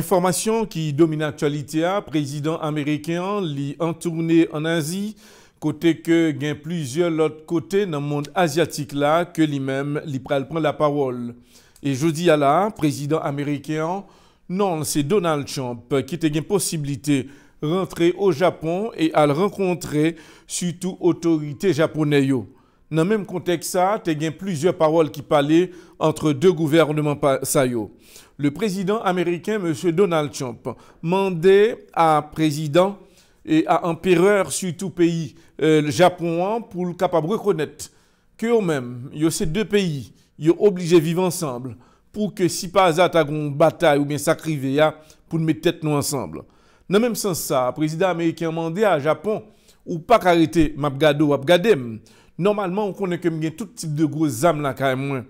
Information qui domine l'actualité, président américain li en tournée en Asie, côté que gain plusieurs autres côté dans le monde asiatique là que lui-même prend la parole. Et je dis à la président américain, non, c'est Donald Trump qui te la possibilité rentrer au Japon et à rencontrer surtout autorité japonaise. Dans le même contexte, il y a plusieurs paroles qui parlaient entre deux gouvernements le président américain, M. Donald Trump, mandait à président et à empereur sur tout pays, euh, le Japon, pour le capable de reconnaître que mêmes ces deux pays, ils sont obligés de vivre ensemble pour que si pas ta une bataille ou bien sacrivé pour mettre tête nous ensemble. Dans le même sens, ça, le président américain mandé à Japon ou pas qu'arrêter Mabgado Abgadem. Normalement, on connaît que tout type de gros âmes là, quand même.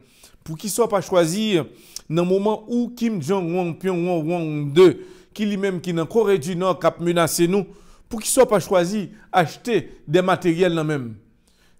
Pour qu'ils ne soient pas choisir dans le moment où Kim Jong-un, Pyongyang, 2, qui lui-même qui est en Corée du Nord, qui menacé nous, pour qu'il ne soit pas choisi, acheter des matériels dans même.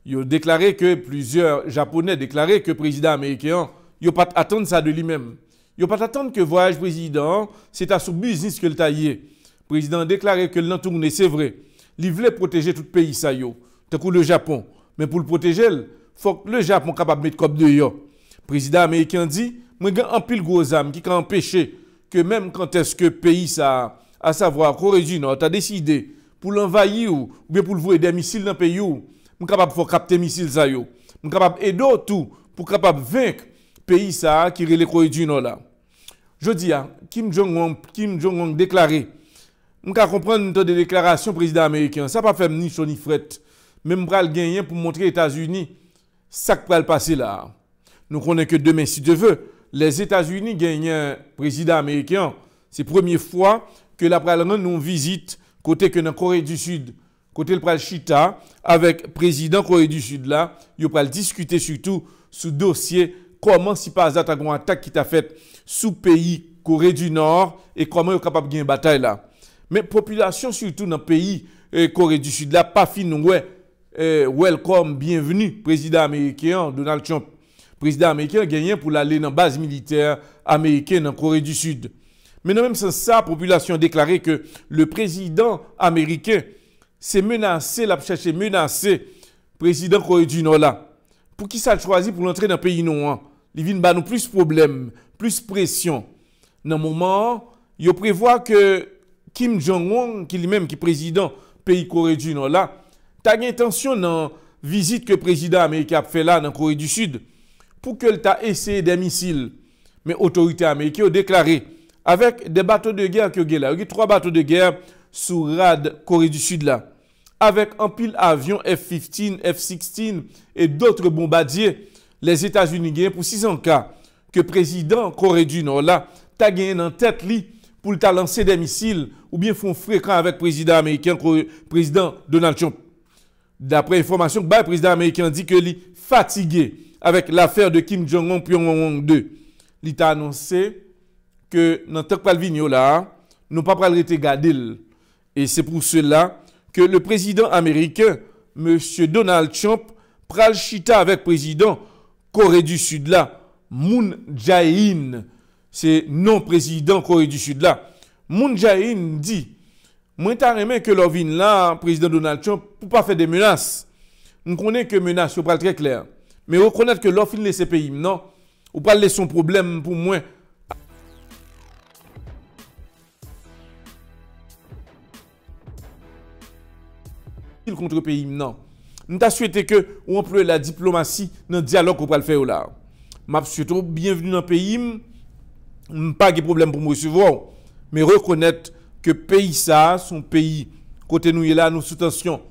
Il a déclaré que plusieurs Japonais déclaré que le président américain, il n'a pas attendre ça de lui-même. Il n'a pas attendre que voyage président, c'est à son business que le tailler président a déclaré que l'entourner c'est vrai. Il voulait protéger tout le pays, ça y le Japon. Mais pour le protéger, il faut que le Japon soit capable de mettre cop de yo. Le président américain dit, moi, j'ai un pile gros âme qui peut empêché que même quand est-ce que pays ça, à savoir Corée du Nord, a décidé pour l'envahir ou bien pour le voir des missiles dans le pays, ou capable de capter missiles ça yo. capable aider tout pour capable vaincre pays ça qui est le Corée du Nord là. Je dis Kim Jong-un Kim Jong-un déclaré capable de comprendre toutes les déclaration président américain, ça pas faire ni chaud ni fret, même le gagner pour montrer aux États-Unis ça qui va passer là. Nous connaissons que demain si tu veux, Les Etats-Unis genyen prezident Amerikyan. Se premier fwa ke la pral anon non vizit kote ke nan Kore du Sud, kote l pral Chita, avek prezident Kore du Sud la, yo pral diskute surtout sou dosye koman si pazat agon atak ki ta fet sou peyi Kore du Nord e koman yo kapab genyen batay la. Men, populasyon surtout nan peyi eh, Kore du Sud la, pa fin nou we, eh, welcome, bienvenu, prezident Amerikyan, Donald Trump, Prezident Ameriken genyen pou la le nan base militer Ameriken nan Kore du Sud. Men nan menm san sa, populasyon deklare ke le prezident Ameriken se menase, la chache menase prezident Kore du Nola. Pou ki sa l chwazi pou l entre nan peyi nou an? Li vin ban nou plus problem, plus presyon. Nan mouman, yo prevoa ke Kim Jong-un, ki li menm ki prezident peyi Kore du Nola, tan gen tansyon nan vizit ke prezident Ameriken ap fe la nan Kore du Sud. pou ke l ta eseye den misil, men otorite Amerike yo deklari, avek de bato de ger ke ge la, yo ge 3 bato de ger sou rad Kore du Sud la, avek an pil avyon F-15, F-16, e dotre bombadier, les Etats-Unis genye pou 600 ka, ke prezident Kore du Nord la, ta genye nan tet li pou l ta lance den misil, ou bien fon frekran avek prezident Amerike, prezident Donald Trump. Dapre informasyon, prezident Amerike di ke li fatige, avec l'affaire de Kim Jong-un Pyongyang 2. Il a annoncé que dans le vigno là, nous pas pas garder. Et c'est pour cela que le président américain, M. Donald Trump, pral chita avec le président Corée du Sud là, Moon Jae-in. C'est non président Corée du Sud là. Moon Jae-in dit Moi t'as aimé que l'on là, président Donald Trump, pour pas faire des menaces. Nous connaît que menaces, c'est pas très clair. men rekonnet ke lor fin lese peyim nan, ou pal lese son problem pou mwen. ...kontre peyim nan. Nita sou ete ke ou anple la diplomasi nan dialog ou pal feyo la. Mab sou eto, bienvenu nan peyim, mpa ge problem pou mwen sou vwo, men rekonnet ke peyi sa, son peyi kote nou ye la, nou sou tansyon.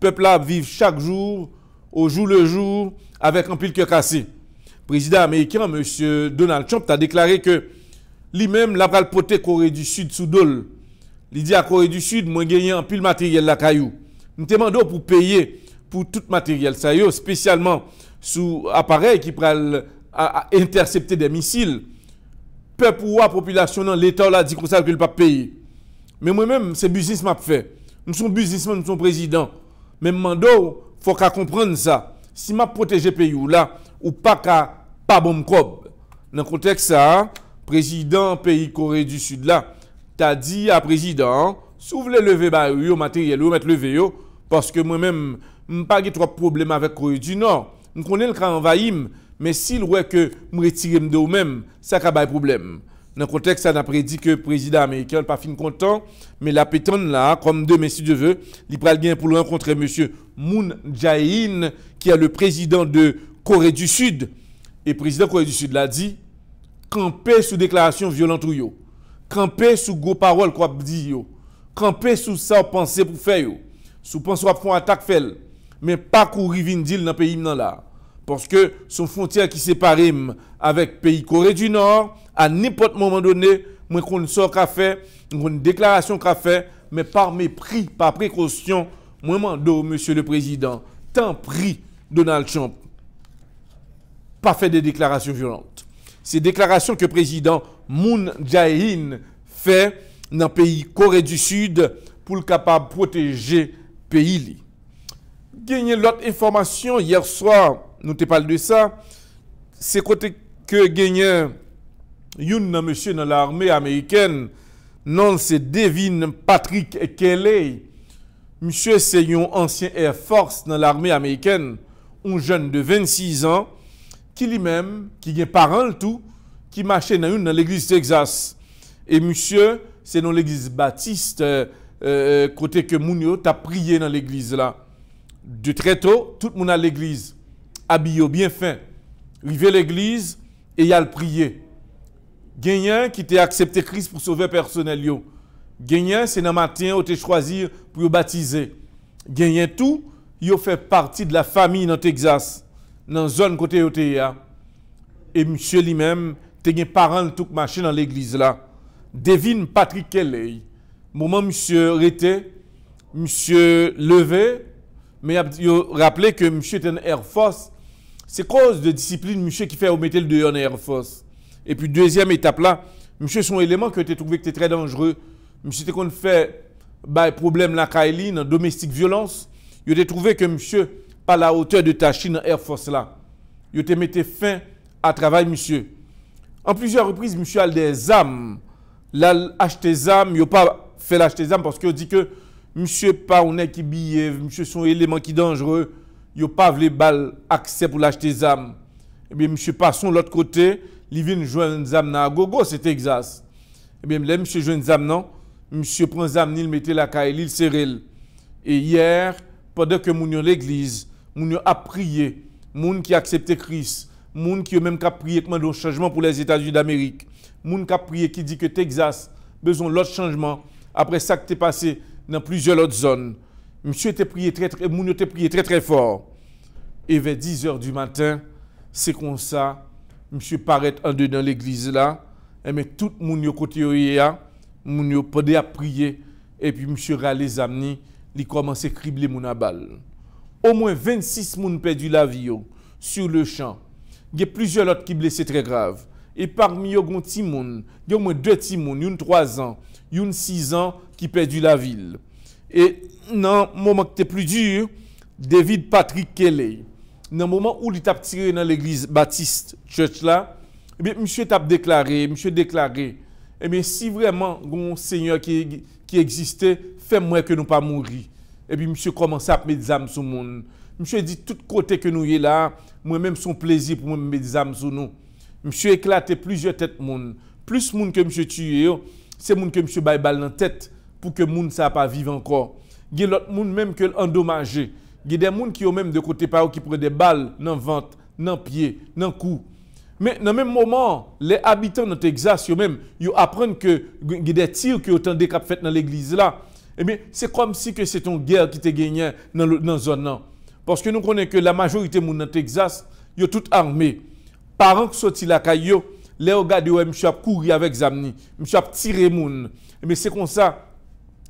Pepl la viv chak jour, ou jou le jour, avec un pile cassé. Président américain, M. Donald Trump, a déclaré que lui-même, la pral poté Corée du Sud sous dol. Il dit à Corée du Sud, moi gagné un pile matériel la caillou. Nous demandons pour payer pour tout matériel ça spécialement sous appareil qui pral à, intercepter des missiles. Peu pour la population dans l'État là dit comme ça qu'il pas payer. Mais moi-même, c'est business m'a fait. Nous sommes businessmen, nous sommes présidents. Mais mando, faut qu'à comprendre ça. Si ma proteje pe you la, ou pa ka pa bom krob. Nan kontek sa, prezident pe yi Kore du Sud la, ta di a prezident, sou vle leve bayou yo materyel, ou met leve yo, paske mwen men mpa ge trope probleme avek Kore du Nord, mwen konen l ka envayim, men si l wè ke mwen retirem de ou men, sa ka bay probleme. Dans le contexte, ça n'a prédit que le président américain n'est pas fin content, mais la pétonne là, comme demain, messieurs de veut, il prend bien pour rencontrer M. Moon Jae-in, qui est le président de Corée du Sud. Et le président de Corée du Sud l'a dit, camper sous déclaration violente ou yo. Camper sous gros paroles qu'on dit yo. Camper sous ça penser pour faire yo. Sous penser faire attaque fait. Mais pas courir vindil dans le pays là. Parce que son frontière qui sépare avec le pays Corée du Nord, à n'importe moment donné, moi qu'on sort qu'a fait, une déclaration qu'a fait, mais par mépris, par précaution, moi demande, monsieur le président, tant pris Donald Trump, pas fait des déclarations violentes. Ces déclarations que le président Moon Jae-in fait dans le pays Corée du Sud pour le capable protéger le pays. Gagnez l'autre information hier soir, nous te parlons de ça, c'est côté que gagne un monsieur dans l'armée américaine, non, c'est Devin Patrick Kelly. Monsieur, c'est un ancien Air Force dans l'armée américaine, un jeune de 26 ans, qui lui-même, qui est parent tout, qui marchait dans une dans l'église Texas. Et monsieur, c'est dans l'église baptiste, euh, euh, côté que Mounio, t'a prié dans l'église là. De très tôt, tout le monde à l'église habillé bien fin, à l'église et y a le prier. Gagnant qui t'a accepté Christ pour sauver personnel yo. Gagnant c'est dans matin où t'es choisi pour baptiser. Gagnant tout, yo fait partie de la famille dans Texas, dans zone côté OTA. Et monsieur lui-même, t'es un parent tout marché dans l'église là. Devine Patrick Kelly. Moment monsieur arrêté, monsieur levé, mais il a rappelé que monsieur était en Air Force c'est cause de discipline, monsieur, qui fait au le de en Air Force. Et puis, deuxième étape là, monsieur, son élément que tu trouvé que tu très dangereux. Monsieur, tu qu'on fait bah, problème la Kailine, domestique violence. Il a trouvé que monsieur, pas la hauteur de ta Chine Air Force là. Il a mis fin à travail, monsieur. En plusieurs reprises, monsieur a des âmes. Là, acheté des âmes, il n'a pas fait l'acheter des âmes parce qu'il dit que monsieur, pas on est qui bille, monsieur, son élément qui est dangereux yo pas de balle accès pour l'acheter des âmes. Et eh bien, monsieur passons l'autre côté, il vient joindre une dans gogo, c'est Texas. Et eh bien, là, monsieur joue une non, monsieur prend des il mettait la caille, il serre. Et hier, pendant que moun l'église, moun a prié, moun qui accepté Christ, moun qui même prié pour un changement pour les États-Unis d'Amérique, moun qui prié qui dit que Texas besoin l'autre changement après ça qui t'es passé dans plusieurs autres zones. Monsieur était prié très très, très très fort. Et vers 10 h du matin, c'est comme ça, monsieur paraît en dedans l'église là, et mais tout le monde côté là, à prier, et puis monsieur râle les amis, il commence à cribler mon balle. Au moins 26 personnes perdu la vie sur le champ. Il y a plusieurs autres qui blessés très grave. Et parmi eux, il y a au moins deux petits une 3 ans, une six ans qui perdu la ville. Et dans le moment qui était plus dur, David Patrick Kelly, dans le moment où il t'a tiré dans l'église baptiste, Church, eh monsieur t'a déclaré, eh si vraiment le Seigneur qui existait, fais-moi que nous ne mourions pas. Et eh puis monsieur a commencé à mettre des armes sur le monde. Il monsieur a dit, tout tous côtés que nous sommes là, moi-même son plaisir pour mettre des armes sur nous. monsieur a éclaté plusieurs têtes monde. Plus de monde que je monsieur tué, c'est monde que je monsieur a dans en tête pour que le monde ne pas vivre encore. Il y a l'autre gens même qui est endommagé. Il y a des gens qui ont même de côté par qui prennent des balles dans le ventre, dans le pied, dans le cou. Mais dans le même moment, les habitants de Texas, ils même, ils apprennent que y a des tirs qui ont été faits dans l'église là. Eh bien, c'est comme si c'était c'est une guerre qui était gagnée dans la zone Parce que nous connaissons que la majorité des gens dans Texas, ils sont tous armés. Parents qui sont la caillou, les regardes, ils ont courir avec Zamni, ils ont tiré les gens. Mais eh c'est comme ça,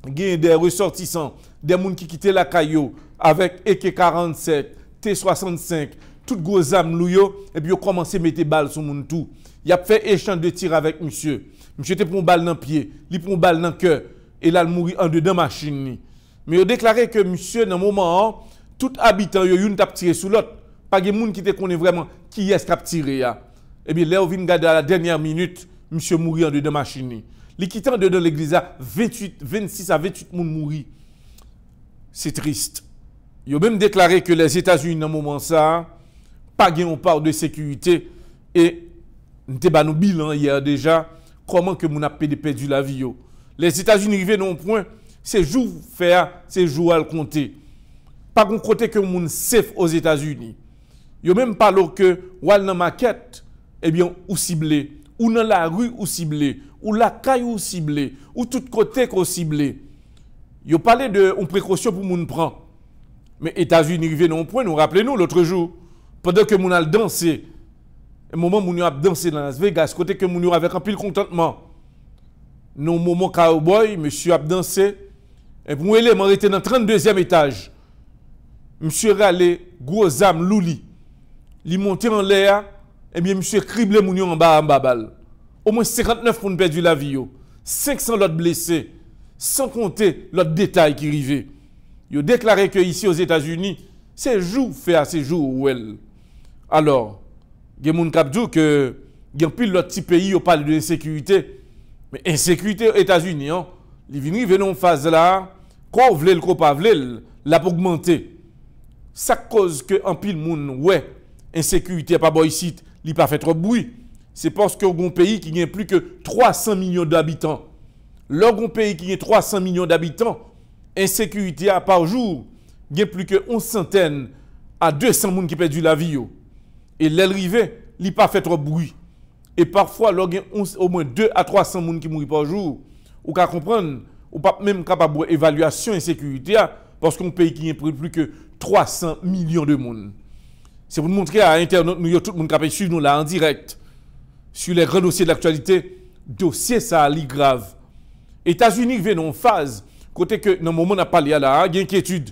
a des ressortissants, des gens qui quittaient la caillou avec ek 47 T-65, tout gros âme et puis ils ont commencé à mettre des balles sur moun tout. Ils ont fait échange de tir avec monsieur. Monsieur était pris une balle dans le pied, il pris une balle dans le cœur, et là, il mouru en dedans machine. Mais il a déclaré que monsieur, dans le moment, tout habitant, il a tiré sur l'autre. Pas de monde qui te connaît vraiment qui est-ce qui a tiré. Et hein. eh bien, là, on vient regarder à la dernière minute, monsieur mourit en dedans machine. Les quittants de l'église, 26 hein, à 28 personnes mourir. C'est triste. Ils ont même déclaré que les États-Unis, dans ce moment ça, pas gagnent on de sécurité. Et nous avons nos bilan hier déjà. Comment que nous a perdu la vie? Les États-Unis arrivent non point. C'est jour faire, c'est jour à le compter. Pas qu'on côté que nous safe aux États-Unis. Ils ont même parlé que, ou dans maquette, eh bien, ou ciblé. Ou dans la rue, ou ciblé ou la caille ou ciblé, ou tout côté qu'on ciblé. ont parlé de précaution pour moun prend. Mais États-Unis n'y non point, nous rappelez-nous l'autre jour, pendant que moun a dansé, un moment moun a dansé dans Las Vegas, côté que moun avec un pile contentement. Nous moment cowboy, monsieur a dansé et pour élément était dans 32e étage. Monsieur allé, gros âme louli. Il montait en l'air et bien monsieur criblé moun en bas en bas au moins 59 personnes perdu la vie, 500 autres blessés, sans compter l'autre détail qui arrivait. Ils ont déclaré que ici aux États-Unis, c'est jour fait à ces jours Alors, il y a des gens qui que pays qui parle de l'insécurité. Mais insécurité aux États-Unis, ont. Hein. ils viennent dans de phase là, qu'on veut, le pas veut, l'a augmenté. Ça cause que en pile monde ouais, insécurité pas boy site, il pas fait trop de bruit. C'est parce que un pays qui a plus que 300 millions d'habitants. Lorsqu'un pays qui a 300 millions d'habitants, insécurité à par jour, il a plus que 11 centaines à 200 personnes qui perdent la vie. Et l'arrivée, il pas fait trop bruit. Et parfois, il au moins 2 à 300 personnes qui mourent par jour, ou qu'à comprendre, ou pas même capable d'évaluation insécurité, parce qu'on pays qui a plus que 300 millions de monde. C'est pour nous montrer à Internet, nous, tout le monde qui suivre nous là en direct sur les grands dossiers de l'actualité, dossier ça li grave. États-Unis viennent en phase côté que dans le moment n'a pas là, il y a inquiétude.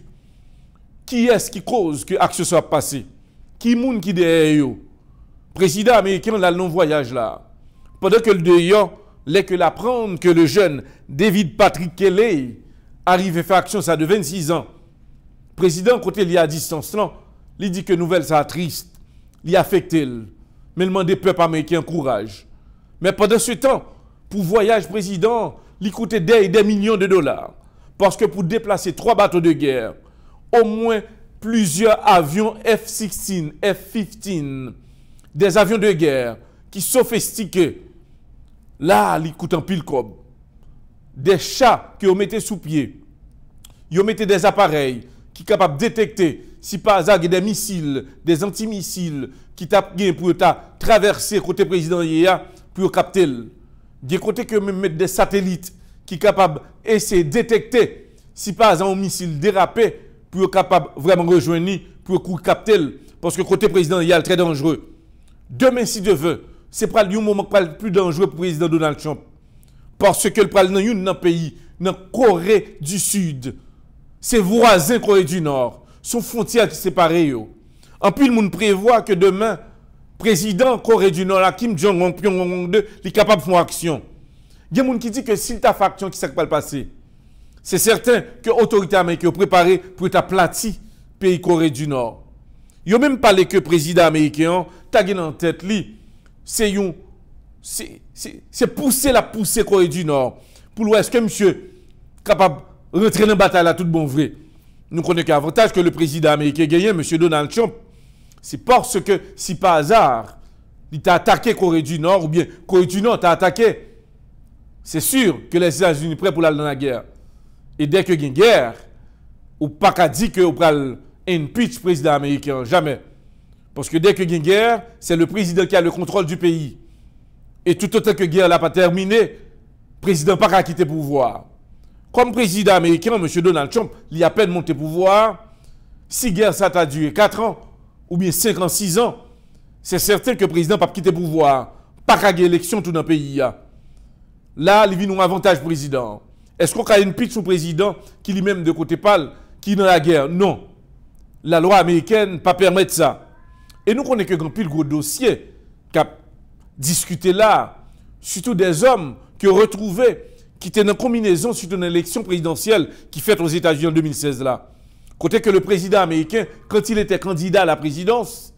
Qui est-ce qui cause que l'action soit passée Qui monde qui derrière yo? Président américain a long voyage là. Pendant que le dehors, les que l'apprendre que le jeune David Patrick Kelly arrive et fait action ça de 26 ans. Président côté lié à distance là, il dit que nouvelle ça triste, il affecte mais des peuples américains courage. Mais pendant ce temps, pour voyage président, il coûtait des, des millions de dollars. Parce que pour déplacer trois bateaux de guerre, au moins plusieurs avions F-16, F-15, des avions de guerre qui sophistiqués, là, il coûtent un pile Des chats qui vous mettez sous pied, ont mettez des appareils qui sont capables de détecter si pas a des missiles, des antimissiles qui tapent pour traverser côté président Yéa pour capter. Des côté que même des satellites qui sont capables détecter si pas un missile dérapé pour capable vraiment rejoindre pour capter. Parce que côté président Yéa, très dangereux. Demain, si de veut, c'est pas le moment plus dangereux pour le président Donald Trump. Parce que le président dans un pays, dans Corée du Sud, ses voisins Corée du Nord son frontière qui yo. En le monde prévoit que demain, président Corée du Nord, Kim Jong-un, Pyongyang est capable de faire action. Il y a des gens qui dit que s'il t'a faction qui s'est pas passé. C'est certain que l'autorité américaine est préparée pour être le pays Corée du Nord. Ils même pas que le président américain, t'a en tête, c'est c'est pousser la poussée Corée du Nord. Pour est-ce que monsieur capable de rentrer dans la bataille à tout bon vrai. Nous connaissons qu'avantage que le président américain gagné, M. Donald Trump, c'est parce que, si par hasard, il t'a attaqué Corée du Nord, ou bien Corée du Nord t'a attaqué, c'est sûr que les États-Unis prêts pour aller dans la guerre. Et dès que y a une guerre, ou pas qu'à dire que vous un pitch président américain, jamais. Parce que dès que y a une guerre, c'est le président qui a le contrôle du pays. Et tout autant que la guerre n'a pas terminé, le président n'a pas quitté le pouvoir. Comme président américain, M. Donald Trump, il a peine monté pouvoir. Si guerre ça a duré 4 ans, ou bien 5 ans, 6 ans, c'est certain que le président n'a pas quitté pouvoir. Pas qu'à élection tout dans le pays. Hein. Là, il vient un avantage président. Est-ce qu'on a une piste au président qui lui-même de côté pâle, qui est dans la guerre Non. La loi américaine pas permettre ça. Et nous on que grand pile gros dossier qui a discuté là, surtout des hommes qui ont retrouvé qui était une combinaison sur une élection présidentielle qui faite aux États-Unis en 2016 là. Côté que le président américain, quand il était candidat à la présidence,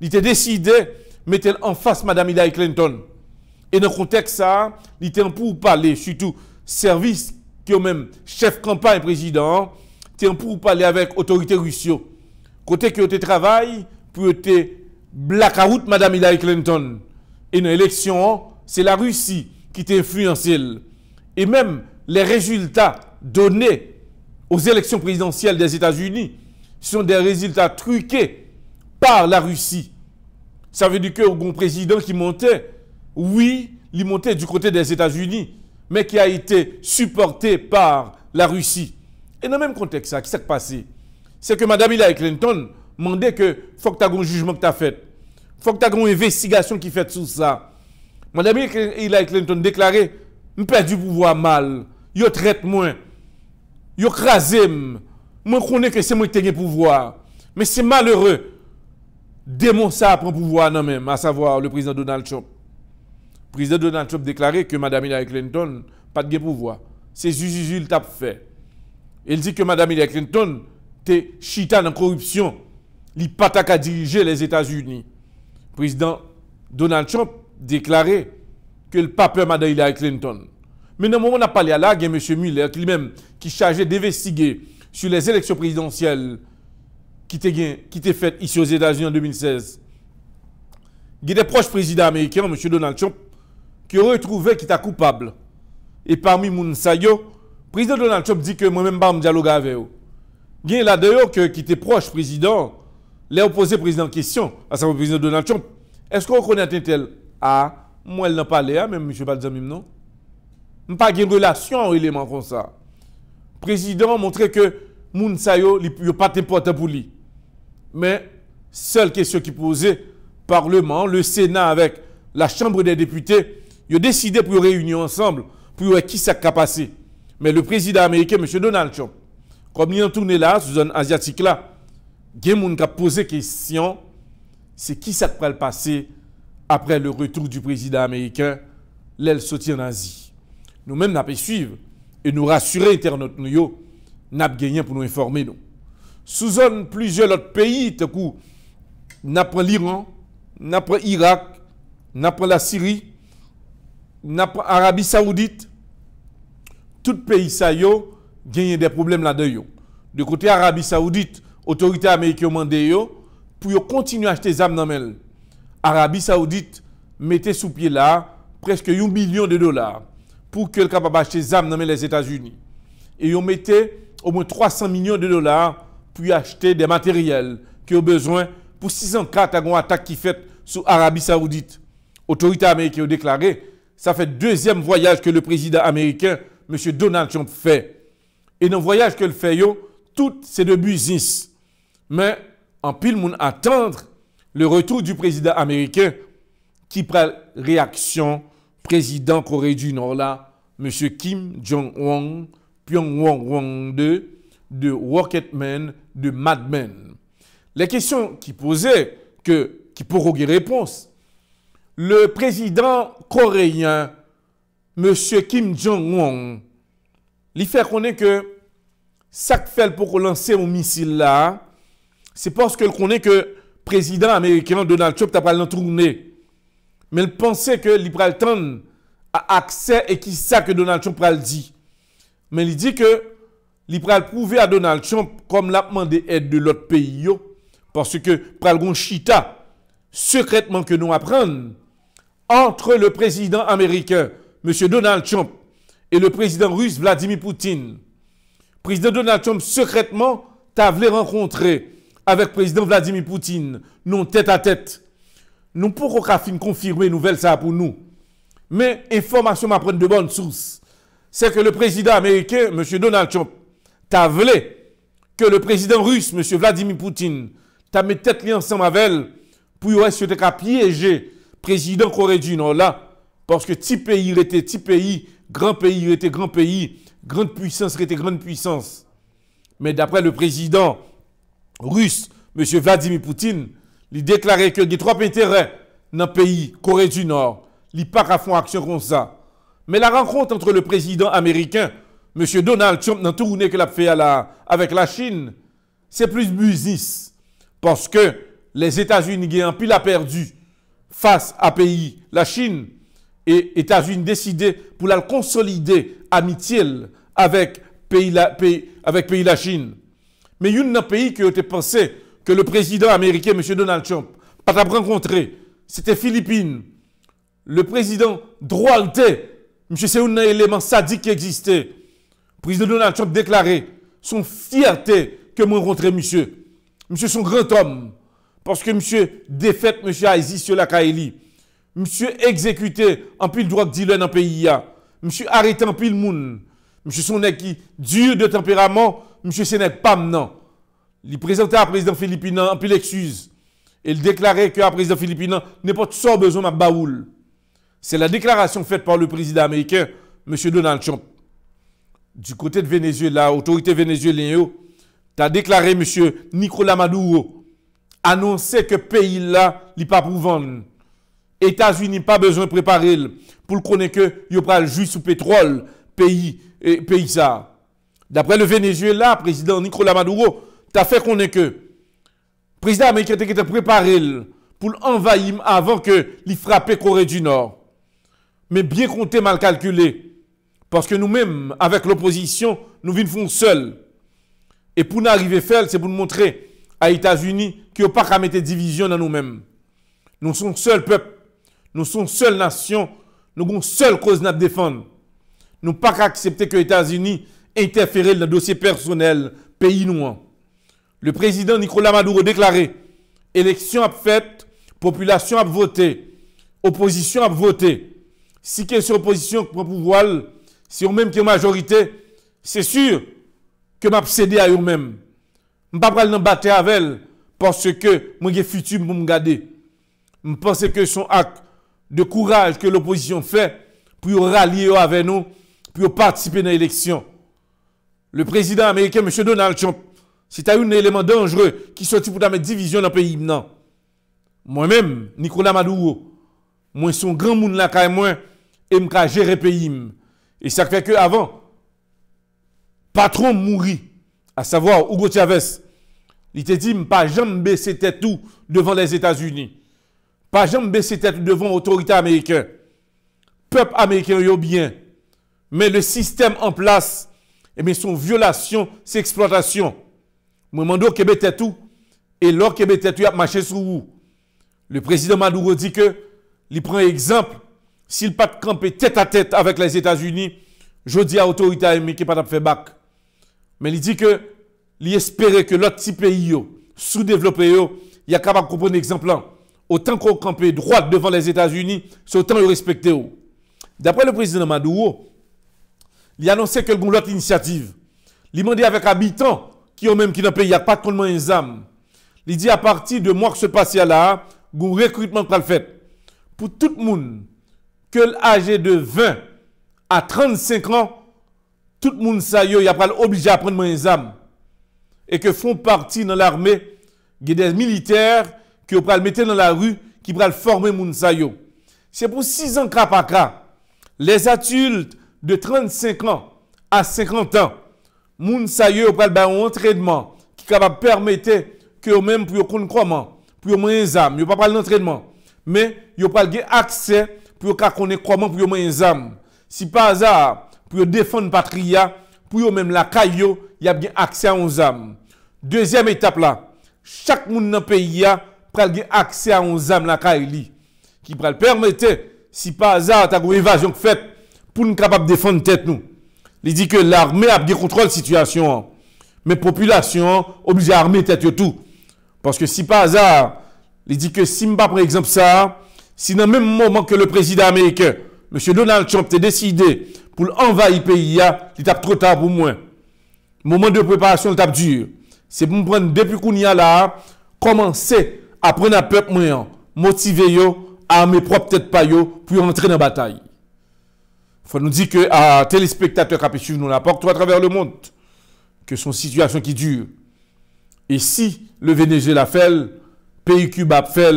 il était décidé de mettre en face Mme Hillary Clinton. Et dans le contexte ça, il était pour parler surtout service qui est même chef campagne président, était pour parler avec autorité russe. Côté que était travail pour était blackout Mme Hillary Clinton. Et dans l'élection, c'est la Russie qui est influencée et même les résultats donnés aux élections présidentielles des États-Unis sont des résultats truqués par la Russie. Ça veut dire qu'un président qui montait, oui, il montait du côté des États-Unis, mais qui a été supporté par la Russie. Et dans le même contexte, ça, qui s'est passé C'est que Mme Hillary Clinton demandait que faut que tu aies un jugement que tu as fait. faut que tu aies une investigation qui fait sur ça. Mme Hillary Clinton déclarait m du pouvoir mal, yo traite moins, yo crase. Je connais que c'est moi qui ai le pouvoir, mais c'est malheureux. Démon ça prend pouvoir non même, à savoir le président Donald Trump. Le président Donald Trump déclaré que Mme Hillary Clinton pas de pouvoir. C'est Zuzuzul a fait. Il dit que Mme Hillary Clinton était chita dans corruption. Il pas diriger les États-Unis. Le Président Donald Trump déclaré que le pape Madame Hillary Clinton. Mais dans le moment où on a parlé à là, il y a M. Miller qui lui-même qui chargé d'investiguer sur les élections présidentielles qui étaient faites ici aux États-Unis en 2016. Il y a des proches présidents américains, M. Donald Trump, qui ont retrouvé qu'il était coupable. Et parmi Mounsayo, le président Donald Trump dit que moi-même, je ne dialogue avec eux. Il y a là proches que qui était proche président, les opposés président en question, à savoir président Donald Trump. Est-ce qu'on connaît un tel à ah, moi, elle n'a pas l'air, même M. Balzamim, non. pas de relation en élément comme ça. Le président a montré que n'y il pas important pour lui. Mais seule question qui posait, Parlement, le Sénat avec la Chambre des députés, ils ont décidé pour réunir réunion ensemble, pour voir qui ça passé. Mais le président américain, M. Donald Trump, comme il est tourné là, sous un asiatique là, il y a qui a posé question, c'est qui ça va le passer après le retour du président américain, l'aile soutient en Asie. Nous-mêmes, nous suivre et nous rassurer internautes, nous avons gagné pour nous informer. Nous. Sous zone plusieurs autres pays, nous l'Iran, nous l'Irak, nous la Syrie, nous avons l'Arabie Saoudite. Tout pays ça yo des problèmes là-dedans. De côté Arabie Saoudite, autorité américaine mandé yo pour continuer à acheter des armes dans Arabie Saoudite mettait sous pied là presque 1 million de dollars pour qu'elle capable acheter armes dans les États-Unis. Et ils mettait au moins 300 millions de dollars pour acheter des matériels qui ont besoin pour 604 attaques attaque qui fait sur Arabie Saoudite. Autorité américaine a déclaré, ça fait deuxième voyage que le président américain, M. Donald Trump, fait. Et dans le voyage le fait, tout c'est de business. Mais en pile, monde attendre le retour du président américain qui prend réaction président Corée du Nord là, M. Kim Jong-un, pyongyang wong 2, de Rocketman, de Madman. Les questions qui posait, que, qui pourront des Le président coréen, M. Kim Jong-un, lui fait connaître que ça fait pour lancer un missile là, c'est parce qu'il connaît que président américain Donald Trump t'a pas tourné. Mais il pensait que l'Ipral-Tan... a accès et qui ça que Donald Trump a dit. Mais il dit que L'Ipral prouve à Donald Trump comme l'a demandé aide de l'autre pays parce que pral chita secrètement que nous apprenons entre le président américain M. Donald Trump et le président russe Vladimir Poutine. Président Donald Trump secrètement t'a voulu rencontrer avec le président Vladimir Poutine, non tête à tête, nous pouvons confirmer nouvelle ça pour nous. Mais information m'apprend de bonnes sources. C'est que le président américain, M. Donald Trump, t'a voulu que le président russe, M. Vladimir Poutine, t'a mis tête ensemble avec elle pour soit piéger le président Corée du là. Parce que petit pays, il était petit pays, grand pays, il était grand pays, grande puissance, il était grande puissance. Mais d'après le président russe, M. Vladimir Poutine, lui déclaré que y a trois intérêts dans le pays, Corée du Nord. Il pas qu'à fond action comme ça. Mais la rencontre entre le président américain, M. Donald Trump, dans tournée qu'il a fait avec la Chine, c'est plus business. Parce que les États-Unis ont pile perdu face à pays, la Chine. Et États-Unis décidé pour la consolider amitié avec pays, avec pays la Chine. Mais il y a un pays qui était pensé que le président américain, M. Donald Trump, pas rencontré, c'était Philippines. Le président droit, M. c'est un élément sadique qui existait. Le président Donald Trump déclaré son fierté que me rencontrer monsieur. Monsieur son grand homme. Parce que monsieur défaite monsieur Aziz sur la Monsieur exécuté en pile drogue dealer dans le pays. Hein. Monsieur arrêté en pile monde. Monsieur son qui dur de tempérament monsieur Sénèque pas maintenant, Il présentait à président Philippine en peu et Il déclarait que à président Philippine n'est pas besoin de baoul. C'est la déclaration faite par le président américain, monsieur Donald Trump. Du côté de Venezuela, autorité vénézuélienne, a déclaré monsieur Nicolas Maduro annoncer que pays là, il pas pour vendre. États-Unis pas besoin de préparer pour le connaître que il y aura le jus sous pétrole pays et pays ça. D'après le Venezuela, président Nicolas Maduro, t'as fait qu'on est que le président américain était préparé pour l'envahir avant que l'y frappe Corée du Nord. Mais bien compté, mal calculé. Parce que nous-mêmes, avec l'opposition, nous vivons seuls. Et pour nous arriver à faire, c'est pour nous montrer à États-Unis qu'il n'y a pas qu'à mettre division dans nous-mêmes. Nous sommes seul peuple. Nous sommes seule nation. Nous avons seule cause à défendre. Nous pas qu'à accepter que les États-Unis interférer dans le dossier personnel pays nous. Le président Nicolas Maduro déclaré élection a faite, population a voté, opposition a voté. Si sur opposition prend pouvoir, si on même que majorité, c'est sûr que m'a cédé à eux-mêmes. Je ne vais pas battre avec elle parce que mon futur pour me garder. Je pense que son acte de courage que l'opposition fait pour rallier avec nous, pour participer à l'élection le président américain, M. Donald Trump, c'est un élément dangereux qui sortit pour la division dans le pays. Moi-même, Nicolas Maduro, moi, son grand monde là, quand moi, et je gère le pays. Et ça fait que avant, patron mourit, à savoir Hugo Chavez, il te dit, pas jamais baisser tête tout devant les États-Unis. Pas jamais baisser tête devant l'autorité américaine. Peuple américain, est bien. Mais le système en place, et eh bien, son violation, c'est exploitation. je demande Et l'or a marché sur Le président Maduro dit que, il prend exemple, s'il pas camper tête à tête avec les États-Unis, je dis à l'autorité américaine pas faire bac. Mais il dit que, il espérait que l'autre petit pays, sous-développé, il a capable de comprendre l'exemple Autant qu'on campe droite devant les États-Unis, c'est autant le respecter. D'après le président Maduro, il annoncé que l'autre initiative. Il demandé avec habitants qui ont même qui dans le pays, il n'y a pas de prendre les âmes. Il dit à partir de mois que ce passe là, un recrutement pour fait. Pour tout le monde, que l'âge de 20 à 35 ans, tout le monde ça y a pas obligé à prendre les âmes. Et que font partie dans l'armée, des militaires qui le mettre dans la rue, qui le former les gens. C'est pour 6 ans cas Les adultes, De 35 an a 50 an, moun sa yo yo pral ba yon entredman ki kabab permete ke yo menm pou yo kon kwa man, pou yo menye zan. Yo pa pral entredman, me yo pral ge akse pou yo kakone kwa man pou yo menye zan. Si pa azar, pou yo defon patria, pou yo menm la kayo, yab ge akse a yon zan. Dezyem etapla, chak moun nan peyi ya pral ge akse a yon zan la kay li. Ki pral permete, si pa azar, ta gou evajon k fèt, pou nou kapap defante tèt nou. Li di ke l'armè ap di kontrol situasyon an, men populasyon, oblize armè tèt yo tou. Panske si pa azar, li di ke Simba pre exemple sa, si nan menm mouman ke le prezidè Amerike, M. Donald Trump te deside pou l'envaye PIA, li tap tro tab pou mwen. Mouman de preparasyon, li tap dure. Se pou mwen pren depi koun ya la, komanse ap pren ap pep mwen, pou mwen motive yo, armè prop tèt payo, pou yon entre nan batayi. faut nous dire que à ah, téléspectateurs qui suivre nous porte à travers le monde que son situation qui dure. Et si le Venezuela fait, pays Cuba fait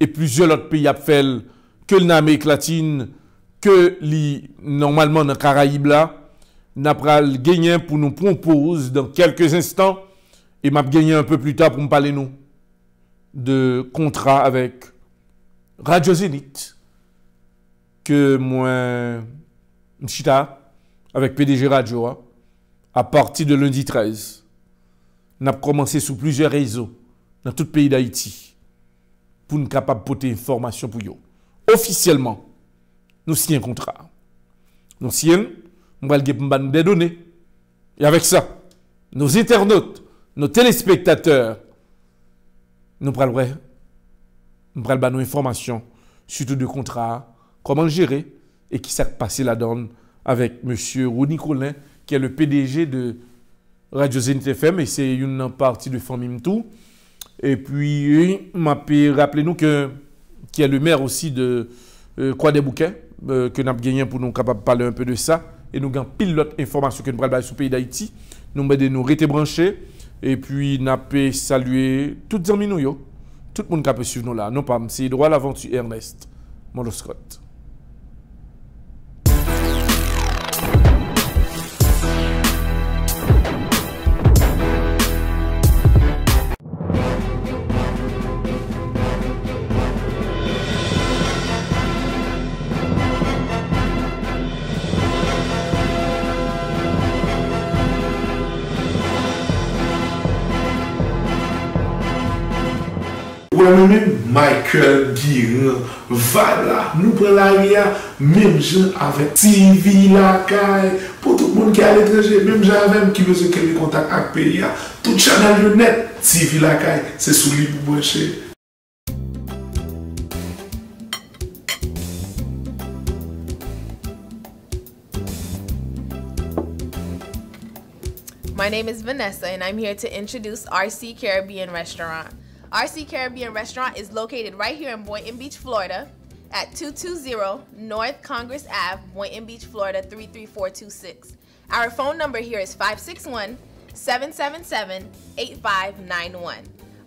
et plusieurs autres pays fait que l'Amérique latine, que normalement dans les Caraïbes là, n'a pas gagné pour nous proposer dans quelques instants et m'a gagné un peu plus tard pour me parler de contrat avec Radio Zénith que moi chita avec PDG Radio, hein. à partir de lundi 13. Nous avons commencé sur plusieurs réseaux dans tout le pays d'Haïti pour nous capables de porter information pour vous. Officiellement, nous signons un contrat. Nous signons, nous avons des données. Et avec ça, nos internautes, nos téléspectateurs, nous prenons nous prenons nos informations, surtout de contrat, comment gérer, et qui s'est passé la donne avec M. Rony Collin, qui est le PDG de Radio Zénith FM, et c'est une partie de Famille tout. Et puis, euh, rappelez-nous que qui est le maire aussi de euh, Croix des Bouquets, euh, que nous avons gagné pour nous parler un peu de ça. Et nous avons pile d'autres que nous avons sur le pays d'Haïti. Nous avons nous branchés. Et puis, nous avons salué toutes les amis, nous, tout le monde qui suivre nous là. Non pas, c'est droit l'aventure Ernest Scott. Kèl giran, vade la, nou pre la riyan, mèm jè avèk TV lakay. Pou tout moun ki alè dreje, mèm jè avèm ki vè zè ke li kontak ak pe riyan, tout chanal lè net, TV lakay, se sou li pou breche. My name is Vanessa and I'm here to introduce RC Caribbean Restaurant. RC Caribbean Restaurant is located right here in Boynton Beach, Florida at 220 North Congress Ave, Boynton Beach, Florida 33426. Our phone number here is 561 777 8591.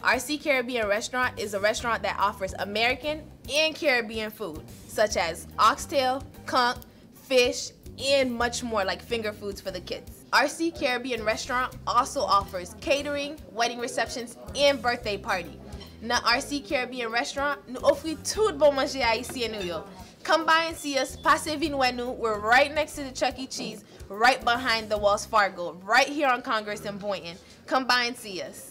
RC Caribbean Restaurant is a restaurant that offers American and Caribbean food, such as oxtail, conch, fish, and much more like finger foods for the kids. RC Caribbean Restaurant also offers catering, wedding receptions, and birthday party. Na RC Caribbean Restaurant nous offre tout bon manger haïtien New York. Come by and see us, Passe Vinwenu. We're right next to the Chuck E. Cheese, right behind the Wells Fargo, right here on Congress in Boynton. Come by and see us.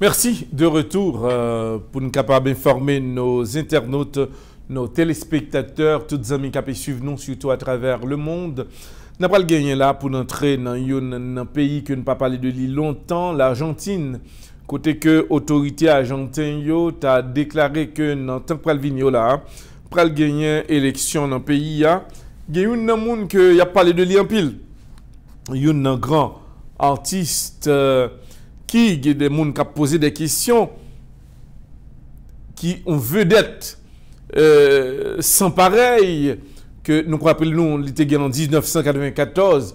Merci de retour euh, pour nous capables d'informer nos internautes, nos téléspectateurs, toutes amis qui suivent nous, surtout à travers le monde. Nous avons gagné là pour entrer dans un pays que nous pas parlé de lui longtemps, l'Argentine. Côté que l'autorité argentine a déclaré que dans tant que nous là, le gagné élection dans le pays. Il y a un monde qui a parlé de lui en pile. Il y a un grand artiste. Euh, ki gen de moun kap pose de kisyon ki on ve det euh, san parey ke nou kwape loun lite gen an 1994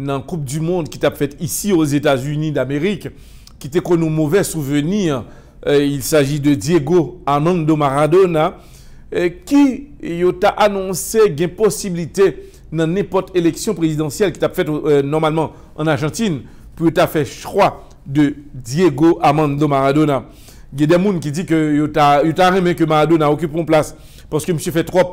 nan Koupe du Monde ki tap fète isi os Etats-Unis d'Amerik ki te kon nou mouvez souvenir euh, il saji de Diego Anando Maradona euh, ki yo ta anonse gen posibilite nan nepot eleksyon prezidentsel ki tap fète normalman an Argentine pou yo ta fè chroa de Diego Amando Maradona. Gye demoun ki di ki yo ta remen ke Maradona okupon plas paske msye fe trop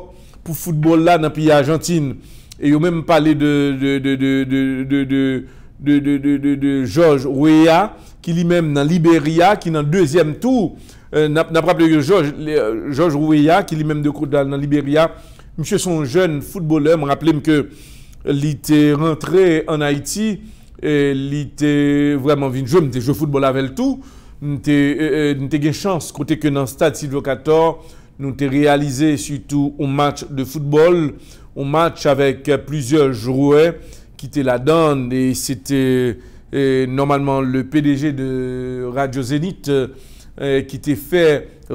pou foutbol la nan piye Argentine. E yo menm pale de George Rueya ki li menm nan Liberia ki nan dezyem tou nan praple yo George Rueya ki li menm nan Liberia msye son jen foutbolem rappelem ke li te rentre an Haiti E li te vwaman vin jwem, te jwou foutbol avèl tou, ni e, e, te gen chans, kote ke nan stad Sid Vokator, nou te realize sütou ou match de foutbol, ou match avèk plizioj rouè, ki te la dan, e sète normalman le PDG de Radio Zenit, ki te fè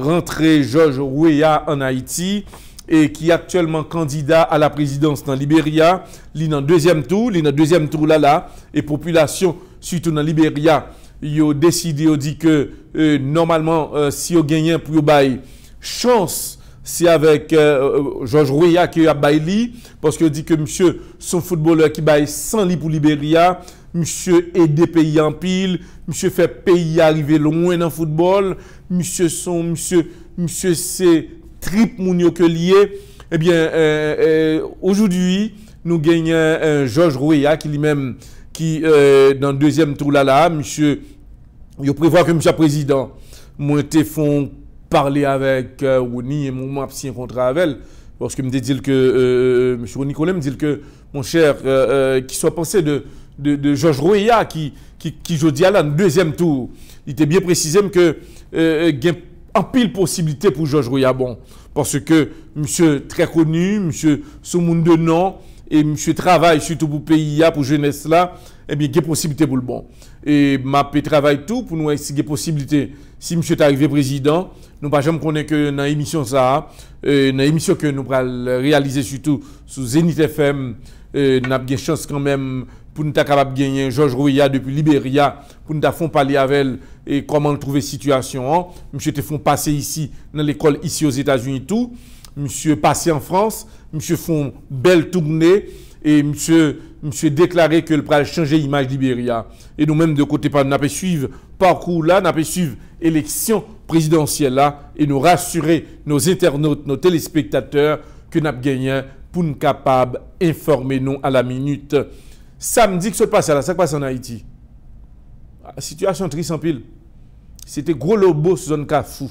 rentre Joj Rouè ya an Haïti, E ki aktuelman kandida a la prezidans nan Liberia Li nan dezyem tou Li nan dezyem tou lala E populasyon sitou nan Liberia Yo deside yo di ke euh, Normalman euh, si yo genyen pou yo bay Chans Si avek George Roya ki yo bay li Paske yo di ke msye Son foutebole ki bay san li pou Liberia Msye e de peyi an pil Msye fe peyi arive lonwen nan foutebol Msye son Msye se Msye se trip moun que lié, liye, eh bien eh eh, oujoudwi nou genyen qui qui lui-même, euh, qui dans deuxième tour là-là, Monsieur, yo que que que président Président te fon parler avec euh, Rouni, et mon moi, si avec. parce que me dit que euh, Monsieur M. me dit que mon cher qui soit pensé de, de, Georges qui qui, je dis à la deuxième tour il était bien précisé que Ampil posibilite pou George Rouya bon. Porske msye tre konu, msye sou moun de nan, e msye travay sütou pou PIA, pou je nesla, e eh bie ge posibilite pou l bon. E mapi travay tou pou nou esi ge posibilite. Si msye tarive prezident, nou pa jom konen ke nan emisyon sa, nan euh, emisyon ke nou pral realize sütou sou Zenit FM, euh, nan ap gen chans kan men... pour nous être capable de gagner Georges depuis Libéria, pour nous faire parler avec et comment trouver situation. Monsieur te font passer ici, dans l'école ici aux États-Unis, tout. Monsieur passé en France, monsieur font belle tournée et monsieur, monsieur déclaré que le pral changer l'image Libéria. Et nous-mêmes, de côté, nous avons pas suivre parcours là, nous avons suivre élection présidentielle là et nous rassurer nos internautes, nos téléspectateurs que nous avons gagné pour nous capables d'informer nous à la minute Sa m di k souk passe ala, sa k passe an Haiti. Ah, Situasyon tri sampil. Sete gro lobo sou zon ka fou.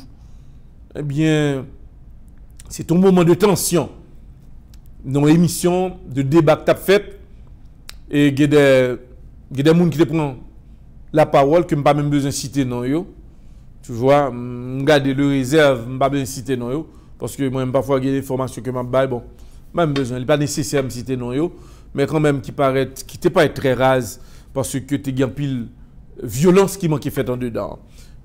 Ebyen, eh se ton mouman de tensyon nan emisyon de debak tap fet e gede moun ki te pran la parol ke m pa men bezon site nan yo. Tu vwa, m gade le rezerv m pa men site bon, nan non, yo. Paske m wè m pa fwa gede formasyon ke m ap bay, bon. M men bezon, lè pa nesese a m site nan yo. men kan menm ki paret ki te pa etre raz paske te gen pil violans ki man ki fet an de dan.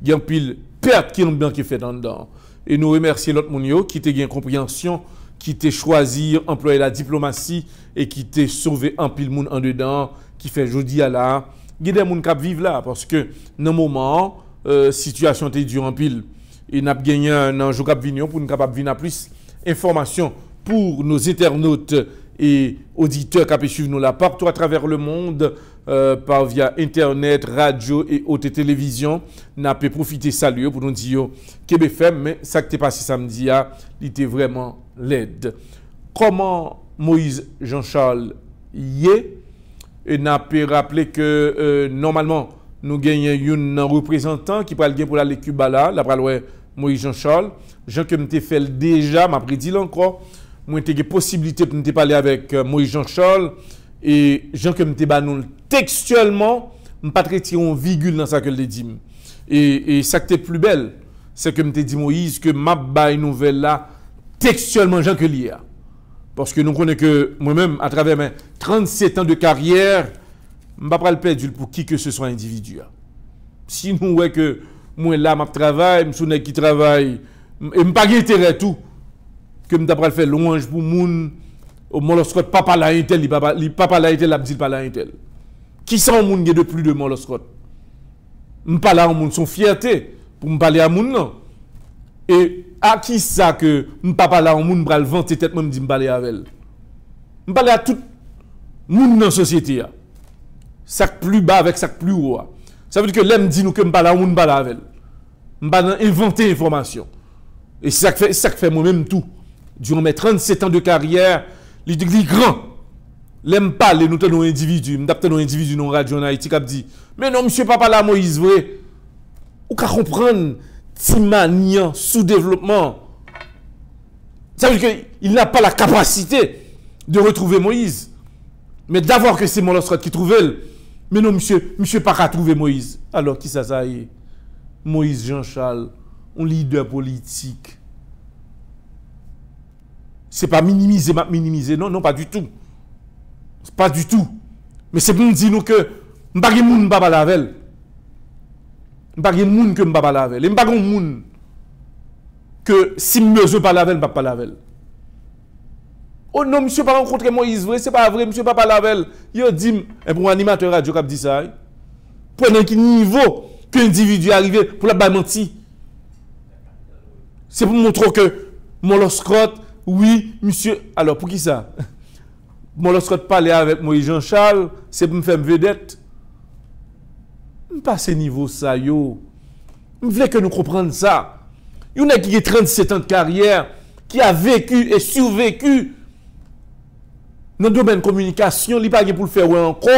Gen pil peat ki nan blan ki fet an de dan. E nou e mersye lot moun yo ki te gen kompryansyon, ki te chwazir, employe la diplomasy e ki te sove an pil moun an de dan ki fe jodi ala. Gede moun kap vive la, paske nan mouman, euh, situasyon te di an pil, e nap genyen nan jokap vinyon pou nou kap ap vina plis informasyon pou nou eternote E auditeur ka pe suiv nou la partou a traver le monde euh, pa ou via internet, radio e ote televizyon na pe profite sa lyo pou nou diyo kebe fem men sa ke te pase samdi ya, ah, li te vreman led. Koman Moise Jean-Charles ye e na pe rappele ke euh, normalman nou genye yon nan reprezentant ki pral gen pou la Lekubala, la pral we Moise Jean-Charles jan ke mte fel deja, ma predile anko Mwen te ge posibilite pou mwen te pale avèk euh, Moïse Jean-Charles e jan ke mwen te banoun tekstüelman mwen patre ti yon vigul nan sa ke lè di m. E, e sa ke te plu bel, se ke mwen te di Moïse ke map bay nouvel la tekstüelman jan ke lè ya. Porske nou konè ke mwen mèm a travè mè 37 an de karyèr mwen pa pral pedul pou ki ke se son individu ya. Si nou wè ke mwen la map travè, mwen sou nè ki travè mwen pa gè terè tou. ke mta pral fè louanj pou moun ou moloskot pa pala entel, li pa pala entel ap di pala entel. Ki sa moun gen de plu de moloskot? M pala an moun son fiyate pou m pale a moun nan. E a ki sa ke m pa pala an moun pral vante tetman m di m pale avel? M pale a tout moun nan sosyete ya. Sak plu ba vek sak plu oua. Sa vè di ke lè m di nou ke m pala an moun m pale avel. M pale nan invante informasyon. E sak fè mwen mèm tout. durant mes 37 ans de carrière, les grands grand. L'aime parler, nous tenons individu, nous tenons individu dans la radio en Haïti qui dit Mais non, monsieur, papa, là, Moïse, vrai. Ou qu'à comprendre, Timanian, sous-développement. Ça veut dire qu'il n'a pas la capacité de retrouver Moïse. Mais d'avoir que c'est Molosrot qui trouve Mais non, monsieur, monsieur, pas qu'à trouver Moïse. Alors, qui ça, ça y est Moïse Jean-Charles, un leader politique Se pa minimize, pa minimize. Non, non, pa du tout. Se pa du tout. Me sep moun di nou ke mbagye moun mba pa lavel. Mbagye moun ke mba pa lavel. E mbagyon moun ke si mbeze pa lavel, mba pa lavel. Oh non, mse pa renkontre mwen izvre, se pa avre mse pa pa lavel. Yo dim, e eh, pou animator radio kap disay, pou anen ki nivou ke individu yu arrive pou la ba man ti. Se pou moun troke, moun loskot, Oui, monsieur, alo pou ki sa? Mon loskot palea vek moi Jean Charles, se pou m fe m vedette? M pa se nivou sa yo. M vleke nou kouprande sa. Yon a ki ge 37 an de karyere ki a veku e souveku nan domen komunikasyon, li pa ge pou l fe wè anko.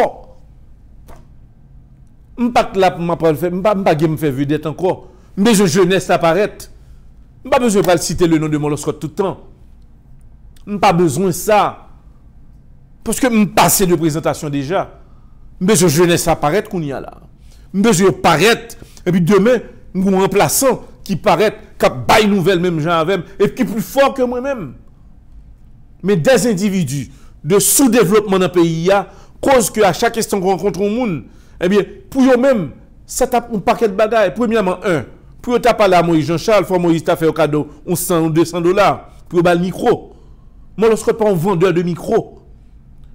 M pa se nivou sa yo. M pa se nivou sa yo. M pa ge m fe vedette anko. M bejou jenest aparet. M pa bejou pal cite le non de mon loskot tout ank. Mwen pa bezwen sa Pweske mwen pase de prezentasyon deja Mwen bezwen jene sa paret koun ya la Mwen bezwen paret E pi demen mwen koun remplasan Ki paret kap bay nouvel Mwen jen avem E pi pi pou fòr ke mwen men Mwen des individu De sou devlopman nan peyi ya Kouz ke a chak estan kou an kontron moun E bi pou yo men Sa tap un paket bagay Pou yo tap ala a Moïse Jean-Charles Fwa Moïse ta fe okado On 100, 200 dolar Pou yo bal mikro Mwen losre pa an vande a de mikro.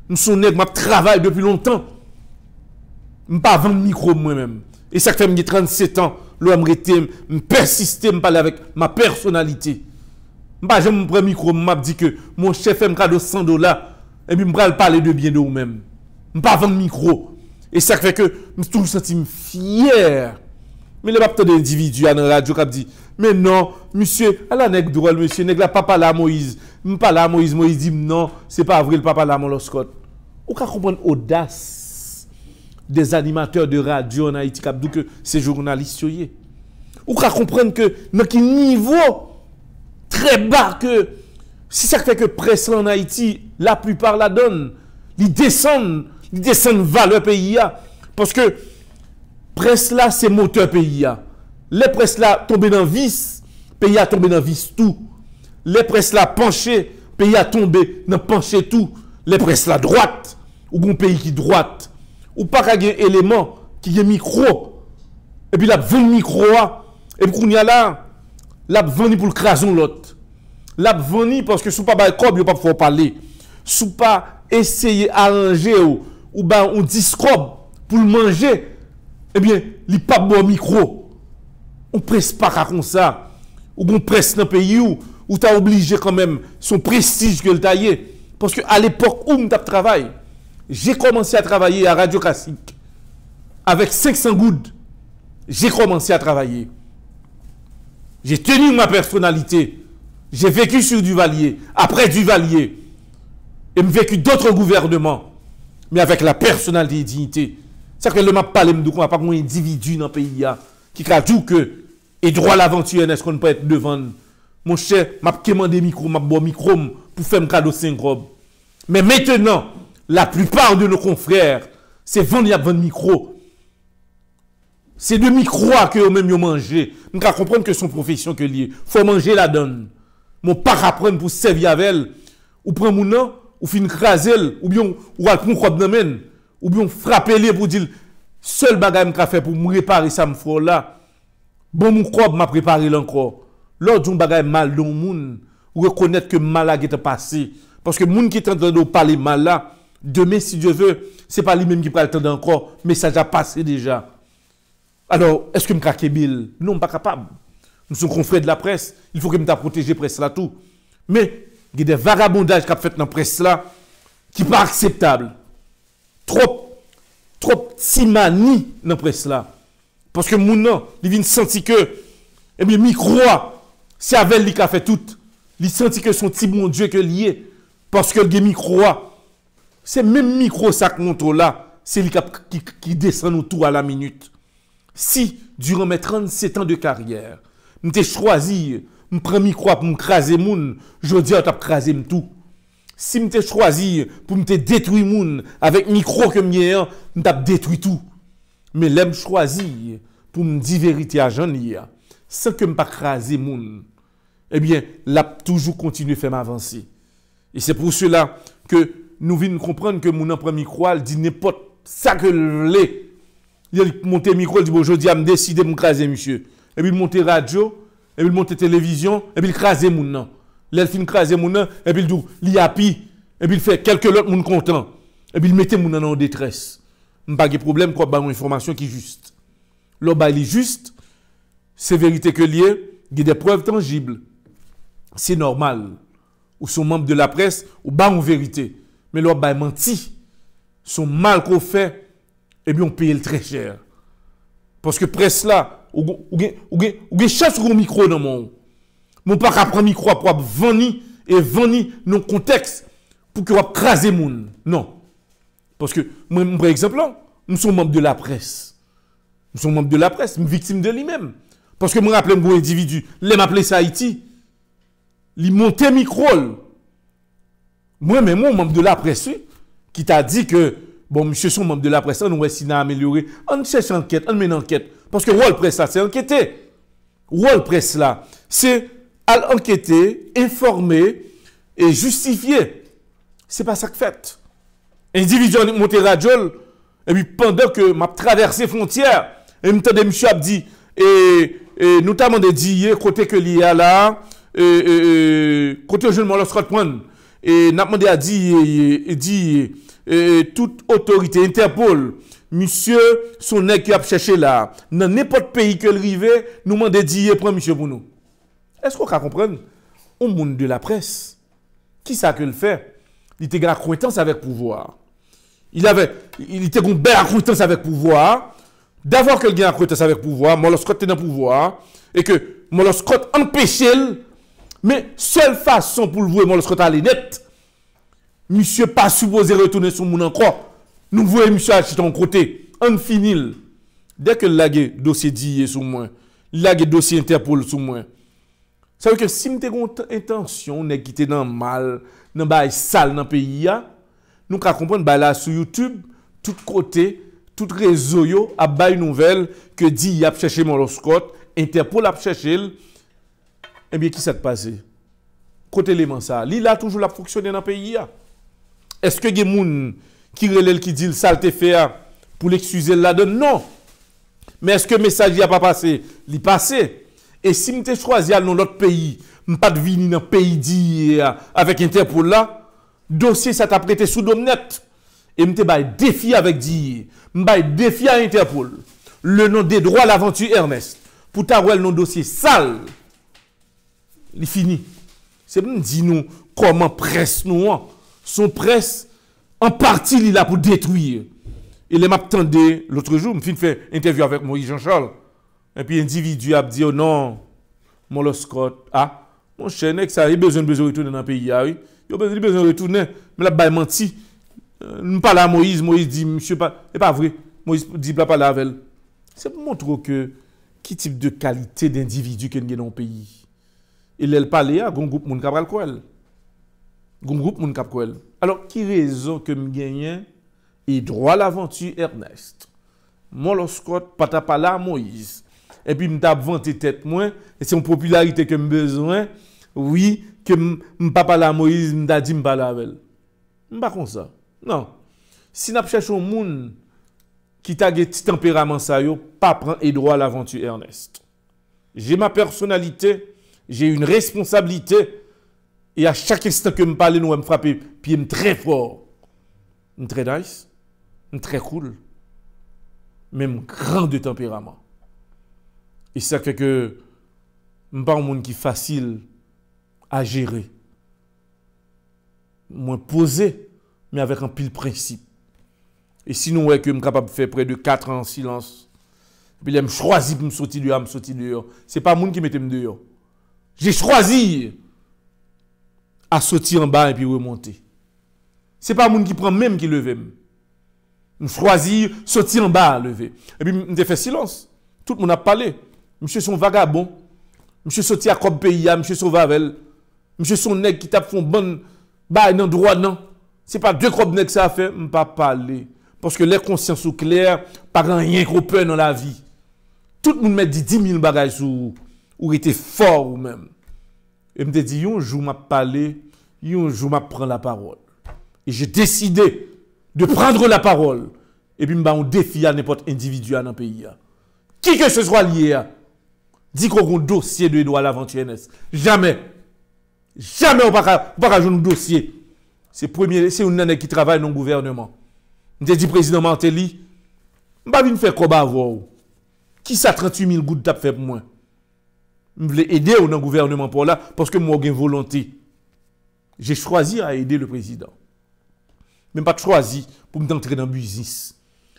Mwen son neg ma travay depi lontan. Mwen pa vande mikro mwen men. E sak fe mwen gen 37 an, lò mwen rete mwen persiste mwen pale avek ma personalite. Mwen pa jen mwen pre mikro mwen ap di ke, mwen chefe mwen kado 100 dola, e mwen mwen pale pale de bien de ou men. Mwen pa vande mikro. E sak fe ke, mwen stounj sentim fyer. Mwen le pa pte de individu an radio kap di, men nan, mwen se ala neg drouel, mwen se neg la papa la Moise, M pa la, Moïse Moïse di m nan, se pa Avril, pa pa la, Molo Scott. Ou ka kompren odas des animateurs de radio en Haïti Kabdouke, se jounaliste yoye. Ou ka kompren ke me ki nivou, tre bar ke, se sa ke prese la en Haïti, la plupart la don, li desen, li desen valeu peyi ya. Poske prese la se moteur peyi ya. Le prese la tombe nan vis, peyi ya tombe nan vis tou. Lè pres la panche, pe y a tombe, nan panche tou. Lè pres la droite, ou goun pe y ki droite. Ou pa kage yon eleman ki yon mikro, epi lè ap ven mikro a, epi koun yala, lè ap veni pou l'krazoun lot. Lè ap veni, porske sou pa ba yon kob, yon pa pou wap pale. Sou pa eseye aranje ou, ou ba yon diskob pou l'manje, epi lè pa bo mikro. Ou pres pa kakon sa. Ou goun pres nan pe yon mikro, ou as obligé quand même son prestige que le taillé. Parce qu'à l'époque où je travaille, j'ai commencé à travailler à Radio Classique. Avec 500 gouttes, j'ai commencé à travailler. J'ai tenu ma personnalité. J'ai vécu sur Duvalier, après Duvalier. Et j'ai vécu d'autres gouvernements, mais avec la personnalité et dignité. C'est que le m'a parlé ne parle pas d'individus individu dans le pays hein, qui a dit que, et droit à l'aventure, est ce qu'on ne peut être devant Mon chè, m ap keman de mikro, m ap bo mikro m pou fè m kado sen krob. Mè mètenan, la plupan de nou kon frèr, se vande yap vande mikro. Se de mikro akè yo mèm yo manje, m ka komprèm ke son profesyon ke liye. Fò manje la don. Mon pa kapren pou sèv yavel, ou prèm mounan, ou fin krasel, ou byon wak mou krob nan men, ou byon frapelè pou dil, sol bagay m ka fè pou m repare sa m fwo la. Bon mou krob m ap repare lan krob. lors d'un bagage mal dans monde, reconnaître que mal est passé. Parce que monde qui t'entend de parler mal là, demain, si Dieu veut, Ce n'est pas lui-même qui parle le encore, mais ça a passé déjà. Alors, est-ce que je suis capable Non, pas capable. Nous sommes confrères de la presse. Il faut que je protège la presse là tout. Mais, il y a des vagabondages qui sont fait dans la presse là qui pas acceptable. Trop, trop timani dans la presse là. Parce que les gens... il vient sentir que, eh bien, croit. Se avèl li ka fè tout, li senti ke son ti bon djè ke liye, porske lge mi kroa, se men mikro sak monto la, se li ka ki desan nou tou a la minut. Si, duran mè 37 an de karyèr, mè te chwazi mè prè mikro ap mè krasè moun, jodi an tap krasè m'tou. Si mè te chwazi pou mè te detwi moun, avèk mikro ke mye an, mè tap detwi tou. Mè lè mè chwazi pou mè di verite a jan liya, sa ke m pa krasi moun, ebyen, eh l ap toujou kontinu fèm avansi. E se pou sou la, ke nou vin komprende ke moun apren mikroal, di ne pot sa ke lè. Lè l monte mikroal, di bo jodi am deside m krasi m chè. Ebyen monte radyo, ebyen monte televizyon, ebyen krasi moun nan. Lè l fin krasi moun nan, ebyen dou li api, ebyen fè kelke lòk moun kontan. Ebyen mette moun nan an detres. M pa ge problem kwa ba moun informasyon ki jist. Lò ba li jist, Se verite ke liye, ge de preuve tangible. Se normal, ou son membre de la presse, ou ba ou verite. Me lwa bay manti, son mal ko fe, ebyon peye l tre cher. Paske presse la, ou ge chase kon mikro nan man ou. Mon pa ka pran mikro ap wap vani, e vani nan konteks pou ki wap krasen moun. Non, paske mwen mwen pre exemple la, mwen son membre de la presse. Mwen son membre de la presse, mwen viktime de li menm. paske mwen aple mwou individu, lè m aple sa Haiti, li monte mikrol, mwen men mwen mwem de la presse, ki ta di ke, bon, mwen mwen mwen mwen mwen mwen mwen mwen mwen mwen mwen anket, paske wò l presse la se anketé, wò l presse la, se al anketé, informé, e justifié, se pa sa ke fèt, endivige mwen mwen te radiole, e mi pandan ke m ap traversé frontière, e m ton de m wop di, e... E Nota mande diye, kote ke liye la, e, e, kote jenman los kote pwenn, na pwende a diye, diye, tout otorite, interpol, monsye, son ek yo ap chache la, nan nepot peyi ke lrive, nou mande diye pwenn, monsye Bruno. E sko ka kompren? On moun de la pres, ki sa ke l fe? Li te gen akwetans avek pouvoar. Li te gen akwetans avek pouvoar, Davan ke l gen akrote sa vek pouvoi, moloskote ten an pouvoi, e ke moloskote an pechel, me sel fason pou l vwe moloskote alenet, misye pa souboze retounen sou moun an kwa, nou vwe misye achit an krote, an finil. Dè ke l lage dosye diye sou moun, l lage dosye interpoul sou moun. Sa ve ke sim te gontan etansyon, ne gite nan mal, nan bay sal nan peyi ya, nou ka kompon bala sou Youtube, tout kote, se, tout re zo yo ap bay nouvel ke di ap chèche moroskot, interpoul ap chèche el, eh e bie ki sè te pase? Kote lèman sa, li la toujou la foksyonè nan peyi ya? Eske gen moun ki relèl ki di l salte fea pou l'eksuse l la don? Non! Me eske mesaj ya pa pase? Li pase! E si m te chwazè al nan lot peyi, m pa dvini nan peyi di ya, avek interpoul la, dosye sè te ap rete sou dom nette. E mte bay defi avèk diye. M bay defi avèk Interpol. Le nan de droit l'aventure Hermès. Pouta rouèl nan dosye sal. Li fini. Se m bon, di nou koman pres nou an. Son pres. An parti li la pou detwire. E le map tende l'otre jou. M fin fè interview avèk Moïse Jean-Charles. E pi individu ap di yo nan. Mo lo Scott. A. Oh non, mon chè ah, nek sa. Yon bezoun bezoun retounen nan peyi a. Yon bezoun bezoun retounen. M la bay manti. M pa la Moïse, Moïse di, m che pa, e pa vre, Moïse di bla pa lavel. Se m montro ke, ki tip de kalite d'individu ke n gen an peyi. E lèl pale a, goun goup moun kap ral kouel. Goun goup moun kap kouel. Alors, ki rezon ke m genyen, e dro al avanti Ernest. Mon lo skot, pata pa la Moïse. E pi m ta ap vante tet mwen, e se m popularite ke m bezwen, woui, ke m pa pa la Moïse, m ta di m pa lavel. M pa kon sa. Non. Si nous cherche un monde qui a un tempérament, ça ne pas prendre droit à l'aventure Ernest. J'ai ma personnalité, j'ai une responsabilité, et à chaque instant que je parle, nous me frapper, puis me très fort. Je très nice, très cool, même grand de tempérament. Et ça fait que je pas un monde qui est facile à gérer. Moins posé, mais avec un pile principe. Et sinon, ouais, que je suis capable de faire près de 4 ans en silence, Et puis je choisi pour me sortir dehors, me sortir dehors. Ce n'est pas monde qui mette dehors. J'ai choisi à sortir en bas et puis remonter. Ce n'est pas monde qui prend même qui veut. Je choisis sortir en bas, lever. Et puis je fait silence. Tout le monde a parlé. Monsieur son vagabond. Monsieur sorti à Cropéia. Pays, hein. monsieur son Vavel. Monsieur son nègre qui tape font bonne bas dans droit non. Se pa de krop nek sa a fe, m pa pale. Porske le konsyans ou kler, pa gran yen kropen nan la vi. Tout moun mè di 10.000 bagaj sou, ou ite for ou mèm. E m te di, yon jou m ap pale, yon jou m ap pren la parol. E jè deside, de pren la parol, e pi m ba ou defi an epot individu an an peyi a. Ki ke se swa liye a, di kwa kon dosye de edo al avanti enes. Jamè. Jamè ou pa kajoun nou dosye. Jamè. Se ou nanè ki travay nan gouvernement. Mwen te di prezidant Martelly, mwen pa vi nfe kwa ba avwa ou. Ki sa 38000 gout tap feb mwen. Mwen vle edè ou nan gouvernement pou la, porske mwen ou gen volonté. Je chwazi a edè le prezidant. Mwen pa chwazi pou mwen tentre nan buznis.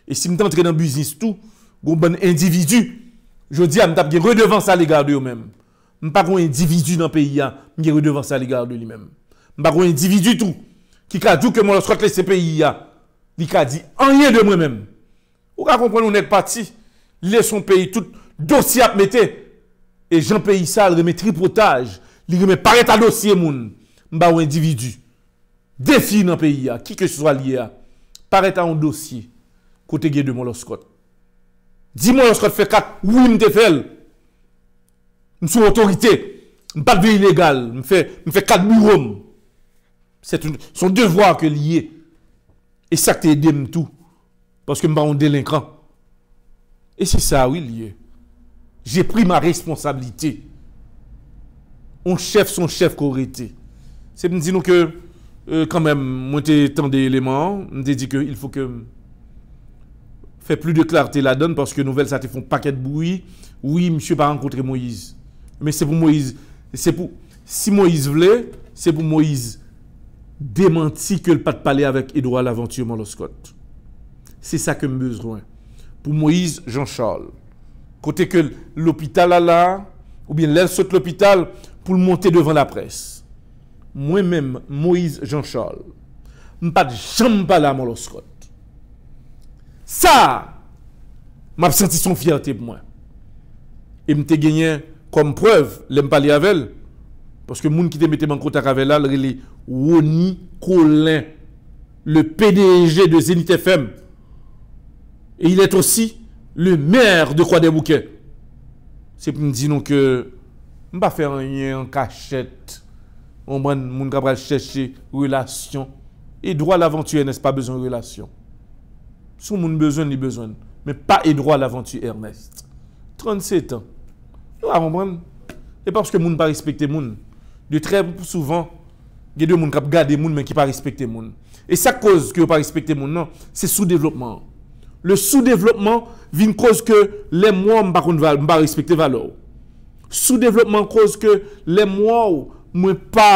E si mwen tentre nan buznis tou, goun bon individu, jodi a mwen tap gen redevans a legarde ou men. Mwen pa kon individu nan PIA, mwen te di redevans a legarde ou men. Mwen pa kon individu tou, Ki ka di ou ke moloskot lese peyi ya Li ka di anye de mwen men Ou ka kompon nou net pati Li lese son peyi tout dosye ap mette E jan peyi sal reme tripotaj Li reme pareta dosye moun Mba ou individu Defi nan peyi ya Ki ke sou alye ya Pareta an dosye Kote gye de moloskot Di moloskot fe kat wim te fel M sou otorite M pat de ilegal M fe kat mou rom C'est son devoir que lié. Et ça que même tout. Parce que je suis un délinquant. Et c'est ça, oui, lié. J'ai pris ma responsabilité. On chef, son chef qu'aurait été. C'est me dire que, euh, quand même, moi, tant d'éléments. Je dit qu'il faut que. Fait plus de clarté la donne parce que nouvelles, ça te font paquet de bruit. Oui, monsieur pas rencontré Moïse. Mais c'est pour Moïse. C'est pour. Si Moïse voulait, c'est pour Moïse Dementi ke l pat pale avèk Edouard l'aventur man loskot. Se sa ke mbez rwen. Pou Moïse Jean Charles. Kote ke l lopital ala, ou bien l el sot l lopital, pou l monte devan la pres. Mwen mèm, Moïse Jean Charles, m pat jambala man loskot. Sa, m ap senti son fiyate mwen. E m te genyen kom preuve, lè m pale avel. Poske moun ki te mette man kontak avel al, re li... Woni Colin, le PDG de Zenith FM. Et il est aussi le maire de Croix des Bouquets. C'est pour me dire que je ne vais pas faire rien en cachette. On va chercher relation. Et droit à l'aventure, nest pas besoin de relation. Si on a besoin, il besoin. Mais pas et droit à l'aventure, Ernest. 37 ans. C'est Et parce que les pas respecter les De très souvent, Gye diyo moun kap gade moun men ki pa respekte moun. E sa koz ki yo pa respekte moun nan, se sou devlopman. Le sou devlopman vin koz ke lem wou mba konval mba respekte valou. Sou devlopman koz ke lem wou mwen pa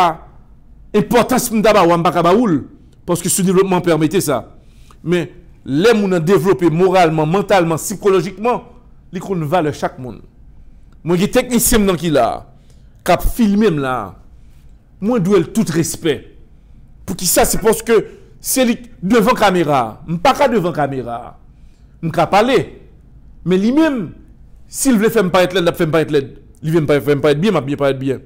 importans mdaba wou mba kabawoul. Ponske sou devlopman permete sa. Men, lem moun nan devloppe moralman, mentalman, psikologikman, li konval chak moun. Mwen ge teknisem nan ki la, kap filmem la, Moi, je dois tout respect. Pour qui ça, c'est parce que c'est devant caméra. Je ne pas devant caméra. Je ne parler. Mais lui-même, s'il veut faire me paraître laid, il fait me être laid. Il veut pas être bien, pas être bien.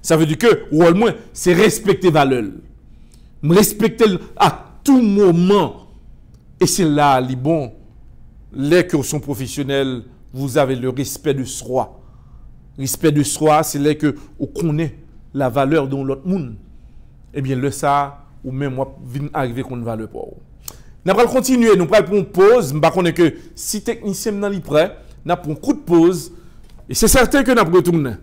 Ça veut dire que, ou au moins, c'est respecter valeur. Respecter à tout moment. Et c'est là, les bon. Les que sont professionnels, vous avez le respect de soi. Respect de soi, c'est là que vous connaissez la valeur don lot moun, ebyen eh le sa, ou men wap vin akve kon valeu pou ou. Napral kontinue, nou prek pou mwen pose, mba konen ke si teknisem nan li prek, napron kout pose, e se certe ke napre tou mnen.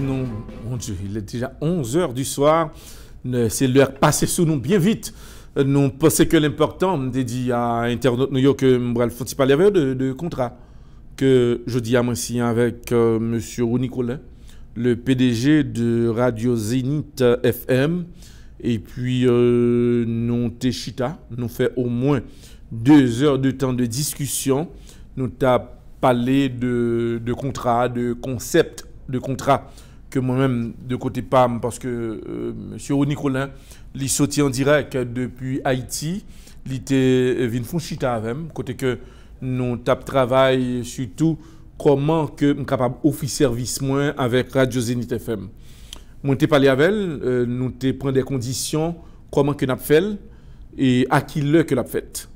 mon Dieu, il est déjà 11 heures du soir. C'est l'heure passée sous nous bien vite. Nous pensons que l'important, me à Internet New York que euh, il pas parler de, contrat que je dis à moi aussi avec euh, monsieur M. le PDG de Radio Zénith FM. Et puis, euh, nous Téchita, nous fait au moins deux heures de temps de discussion. Nous t'a parlé de, de contrat, de concept de contrat que moi-même de côté PAM parce que euh, monsieur M. Nicolin, il sorti en direct depuis Haïti, il était euh, venu chita avec côté que nous tape travail surtout comment que suis capable d'offrir service moins avec Radio Zenith FM. Nous avons parlé avec elle, euh, nous avons pris des conditions comment que n'a fait et à qui le que l'a fait.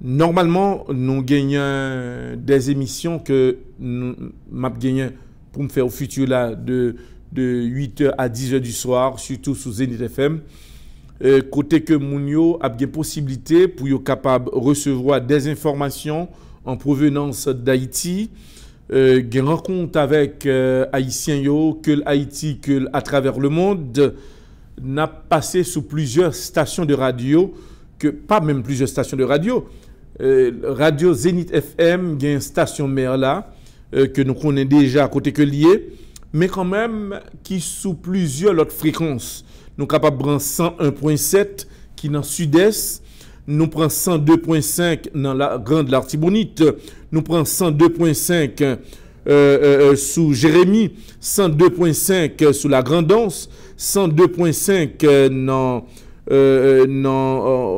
Normalement, nous gagnons des émissions que nous avons gagné pou m fè ou fityou la de 8 à 10 du soir, sütou sou Zenit FM. Kote euh, ke moun yo ap euh, gen posibilite pou euh, yo kapab resevwa des informasyon an provenans d'Haïti. Gen rakont avèk Haitien yo, ke l'Haïti, ke l'A Travers le Monde, na pase sou plouje stasyon de radio, ke pa mèm plouje stasyon de radio. Radio Zenit FM gen stasyon mèr la, Euh, que nous connaissons déjà à côté que lié, mais quand même qui sous plusieurs autres fréquences. Nous capables de prendre 101.7 qui dans le sud-est, nous prenons 102.5 dans la Grande Lartibonite, nous prenons 102.5 euh, euh, sous Jérémy, 102.5 sous la Grande Danse, 102.5 dans,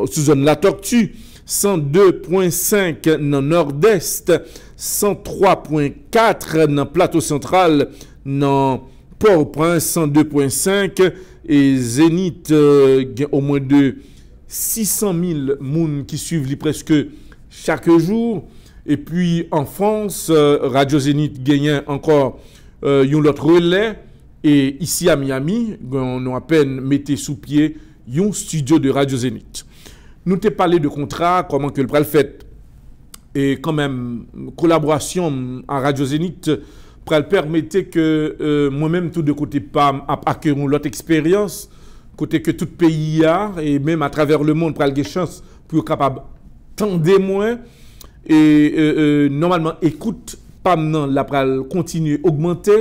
sous zone La Tortue, 102.5 dans Nord-Est, 103.4 nan plato central nan Port-au-Prince, 102.5, et Zenit euh, gen au mwen de 600.000 moun ki suive li preske chak jou. Et puis en France, euh, Radio Zenit genyen euh, ankor yon lot reley, et ici a Miami, gen nou apen mette sou pie yon studio de Radio Zenit. Nou te pale de kontra, koman ke l prel fèt? E kanmem, kolaborasyon an Radio Zenit pral permete ke mwen menm tout de kote pam ap akè moun lot eksperyans, kote ke tout peyi ya, e menm atraver le moun pral ge chans pou yo kapab tende mwen, e euh, euh, normalman ekoute pam nan la pral kontinu augmente,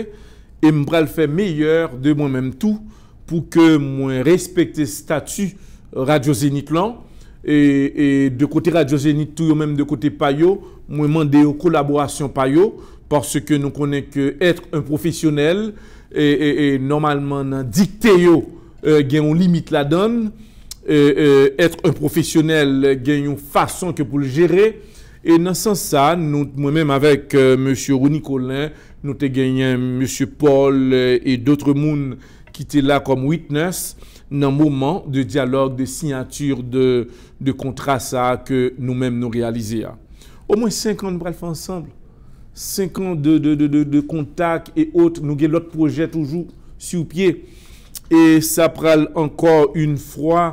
e mwen pral fe meyyeur de mwen menm tout pou ke mwen respekte statu Radio Zenit lan. E, e de kote radyozenitou yo menm de kote payo, mwen mende yo kolaborasyon payo, porske nou konen ke etre un profesyonel, e normalman nan dikte yo euh, gen yon limit la don, etre euh, euh, un profesyonel gen yon fason ke pou l jere, e nan san sa, nou mwen menm avek M. Rouni Colin, nou te gen yon M. Paul, e dotre moun ki te la kom witness, nan mouman de diyalog, de sinyatur, de kontrasa ke nou men nou realize a. Ou mwen 50 brel fa ansanble, 50 de kontak e ot, nou gen lot proje toujou sou pye. E sa pral ankor un fwa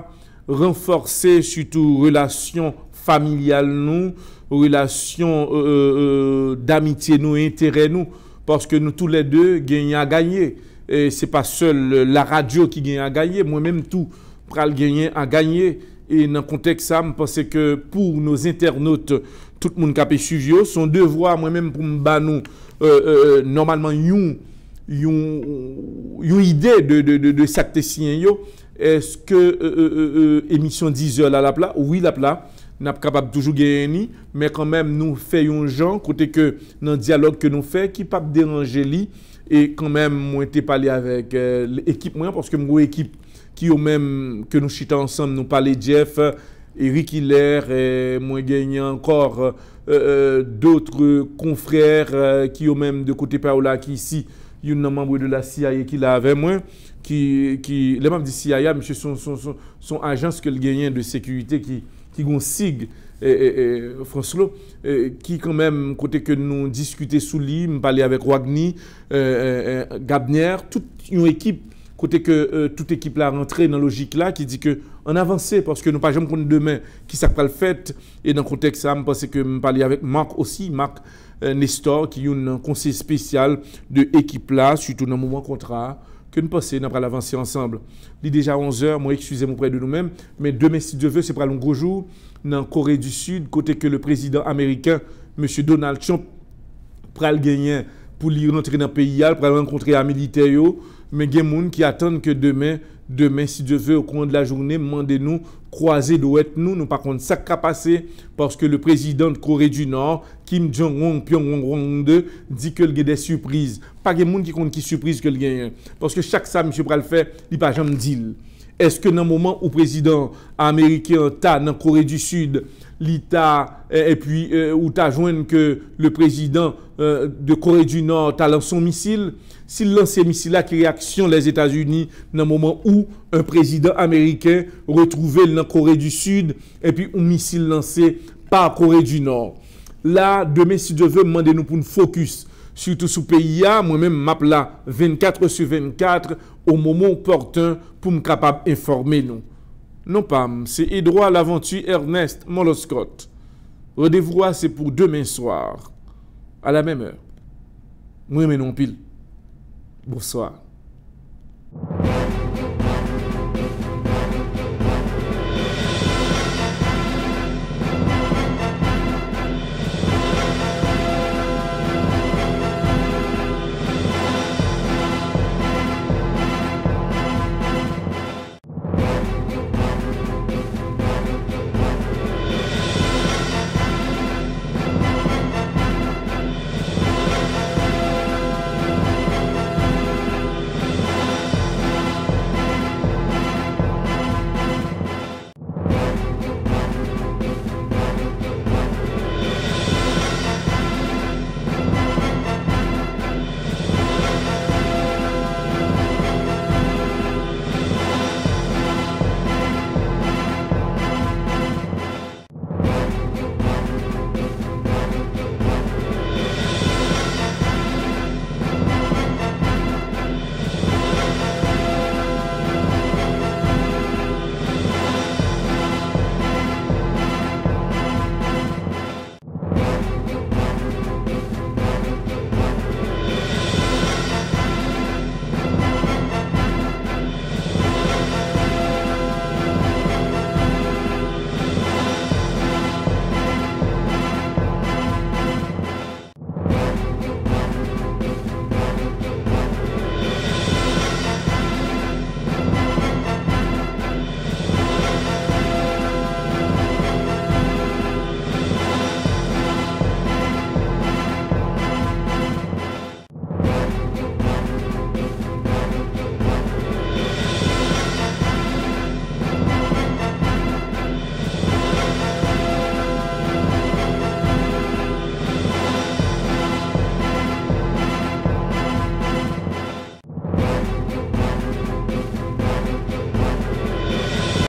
renforse sütou relasyon familial nou, relasyon euh, euh, euh, damitye nou, entere nou, paske nou toule de genya ganyen. E se pa sel la radyo ki gen a ganyen, mwen menm tou pral genyen a ganyen. E nan kontek sa, mwen pense ke pou nou internaute, tout moun kape sujyo, son devwa mwen menm pou mba nou, normalman yon ide de sakte siyen yo, eske emisyon euh, euh, euh, dizye la lapla, ouwi lapla, nap kapap toujou genyen ni, men kon menm nou fe yon jan, kote ke nan diyalog ke nou fe, ki pap deranje li, E kon men mwen te pale avek ekip, euh, mwen anporske mwen ekip ki yo men ke nou chita ansanm nou pale Jeff, Eric Hilaire, mwen genye ankor dotre konfrer ki yo men de kote paola ki si yon nanman mwen de la CIA ki la ave mwen, ki leman di CIA mwen se son ajans ke l genye de sekurite ki goun sigt. François, qui quand même, côté que nous discuter sous lui, me parler avec Wagny, euh, euh, euh, Gabnier, toute une équipe côté que toute équipe là rentrée dans la logique là qui dit que on parce que nous pas jamais demain qui s'appelle le fait et dans le contexte ça me pense que me avec Marc aussi Marc Nestor qui est un conseiller spécial de équipe là surtout dans le moment contrat que nous pensons, nous ensemble. Il est déjà 11h, moi, excusez-moi près de nous-mêmes, mais demain, si Dieu veut, c'est pour un gros jour dans Corée du Sud, côté que le président américain, M. Donald Trump, pral gagner pour lui rentrer dans le pays, pour rencontrer un militaire, mais il y a des gens qui attendent que demain, demain, si Dieu veut, au cours de la journée, demandez-nous, croiser doit être nous, nous par contre, ça qu'a passé, parce que le président de Corée du Nord Kim Jong-un, Pyongyang 2, dit que y a des surprises. Pas de monde qui compte qui surprise que gagne. Parce que chaque ça, M. Pral fait, il pas jamais deal. Est-ce que dans le moment où le président américain est dans Corée du Sud, l'Ita, et eh, eh, puis eh, où tu joint que le président euh, de Corée du Nord a lancé son missile, s'il lance ce missile là qui réaction les États-Unis dans le moment où un président américain retrouvait dans Corée du Sud, et puis un missile lancé par Corée du Nord La, deme si deve mwande nou pou n'fokus. Soutou sou pe ya, mwen men m'apla 24 su 24 ou moun moun portan pou m'kapab informe nou. Non pam, se edro a laventu Ernest Moloskot. Rodevro a se pou deme soar. A la meme. Mwen men mwampil. Boussoa.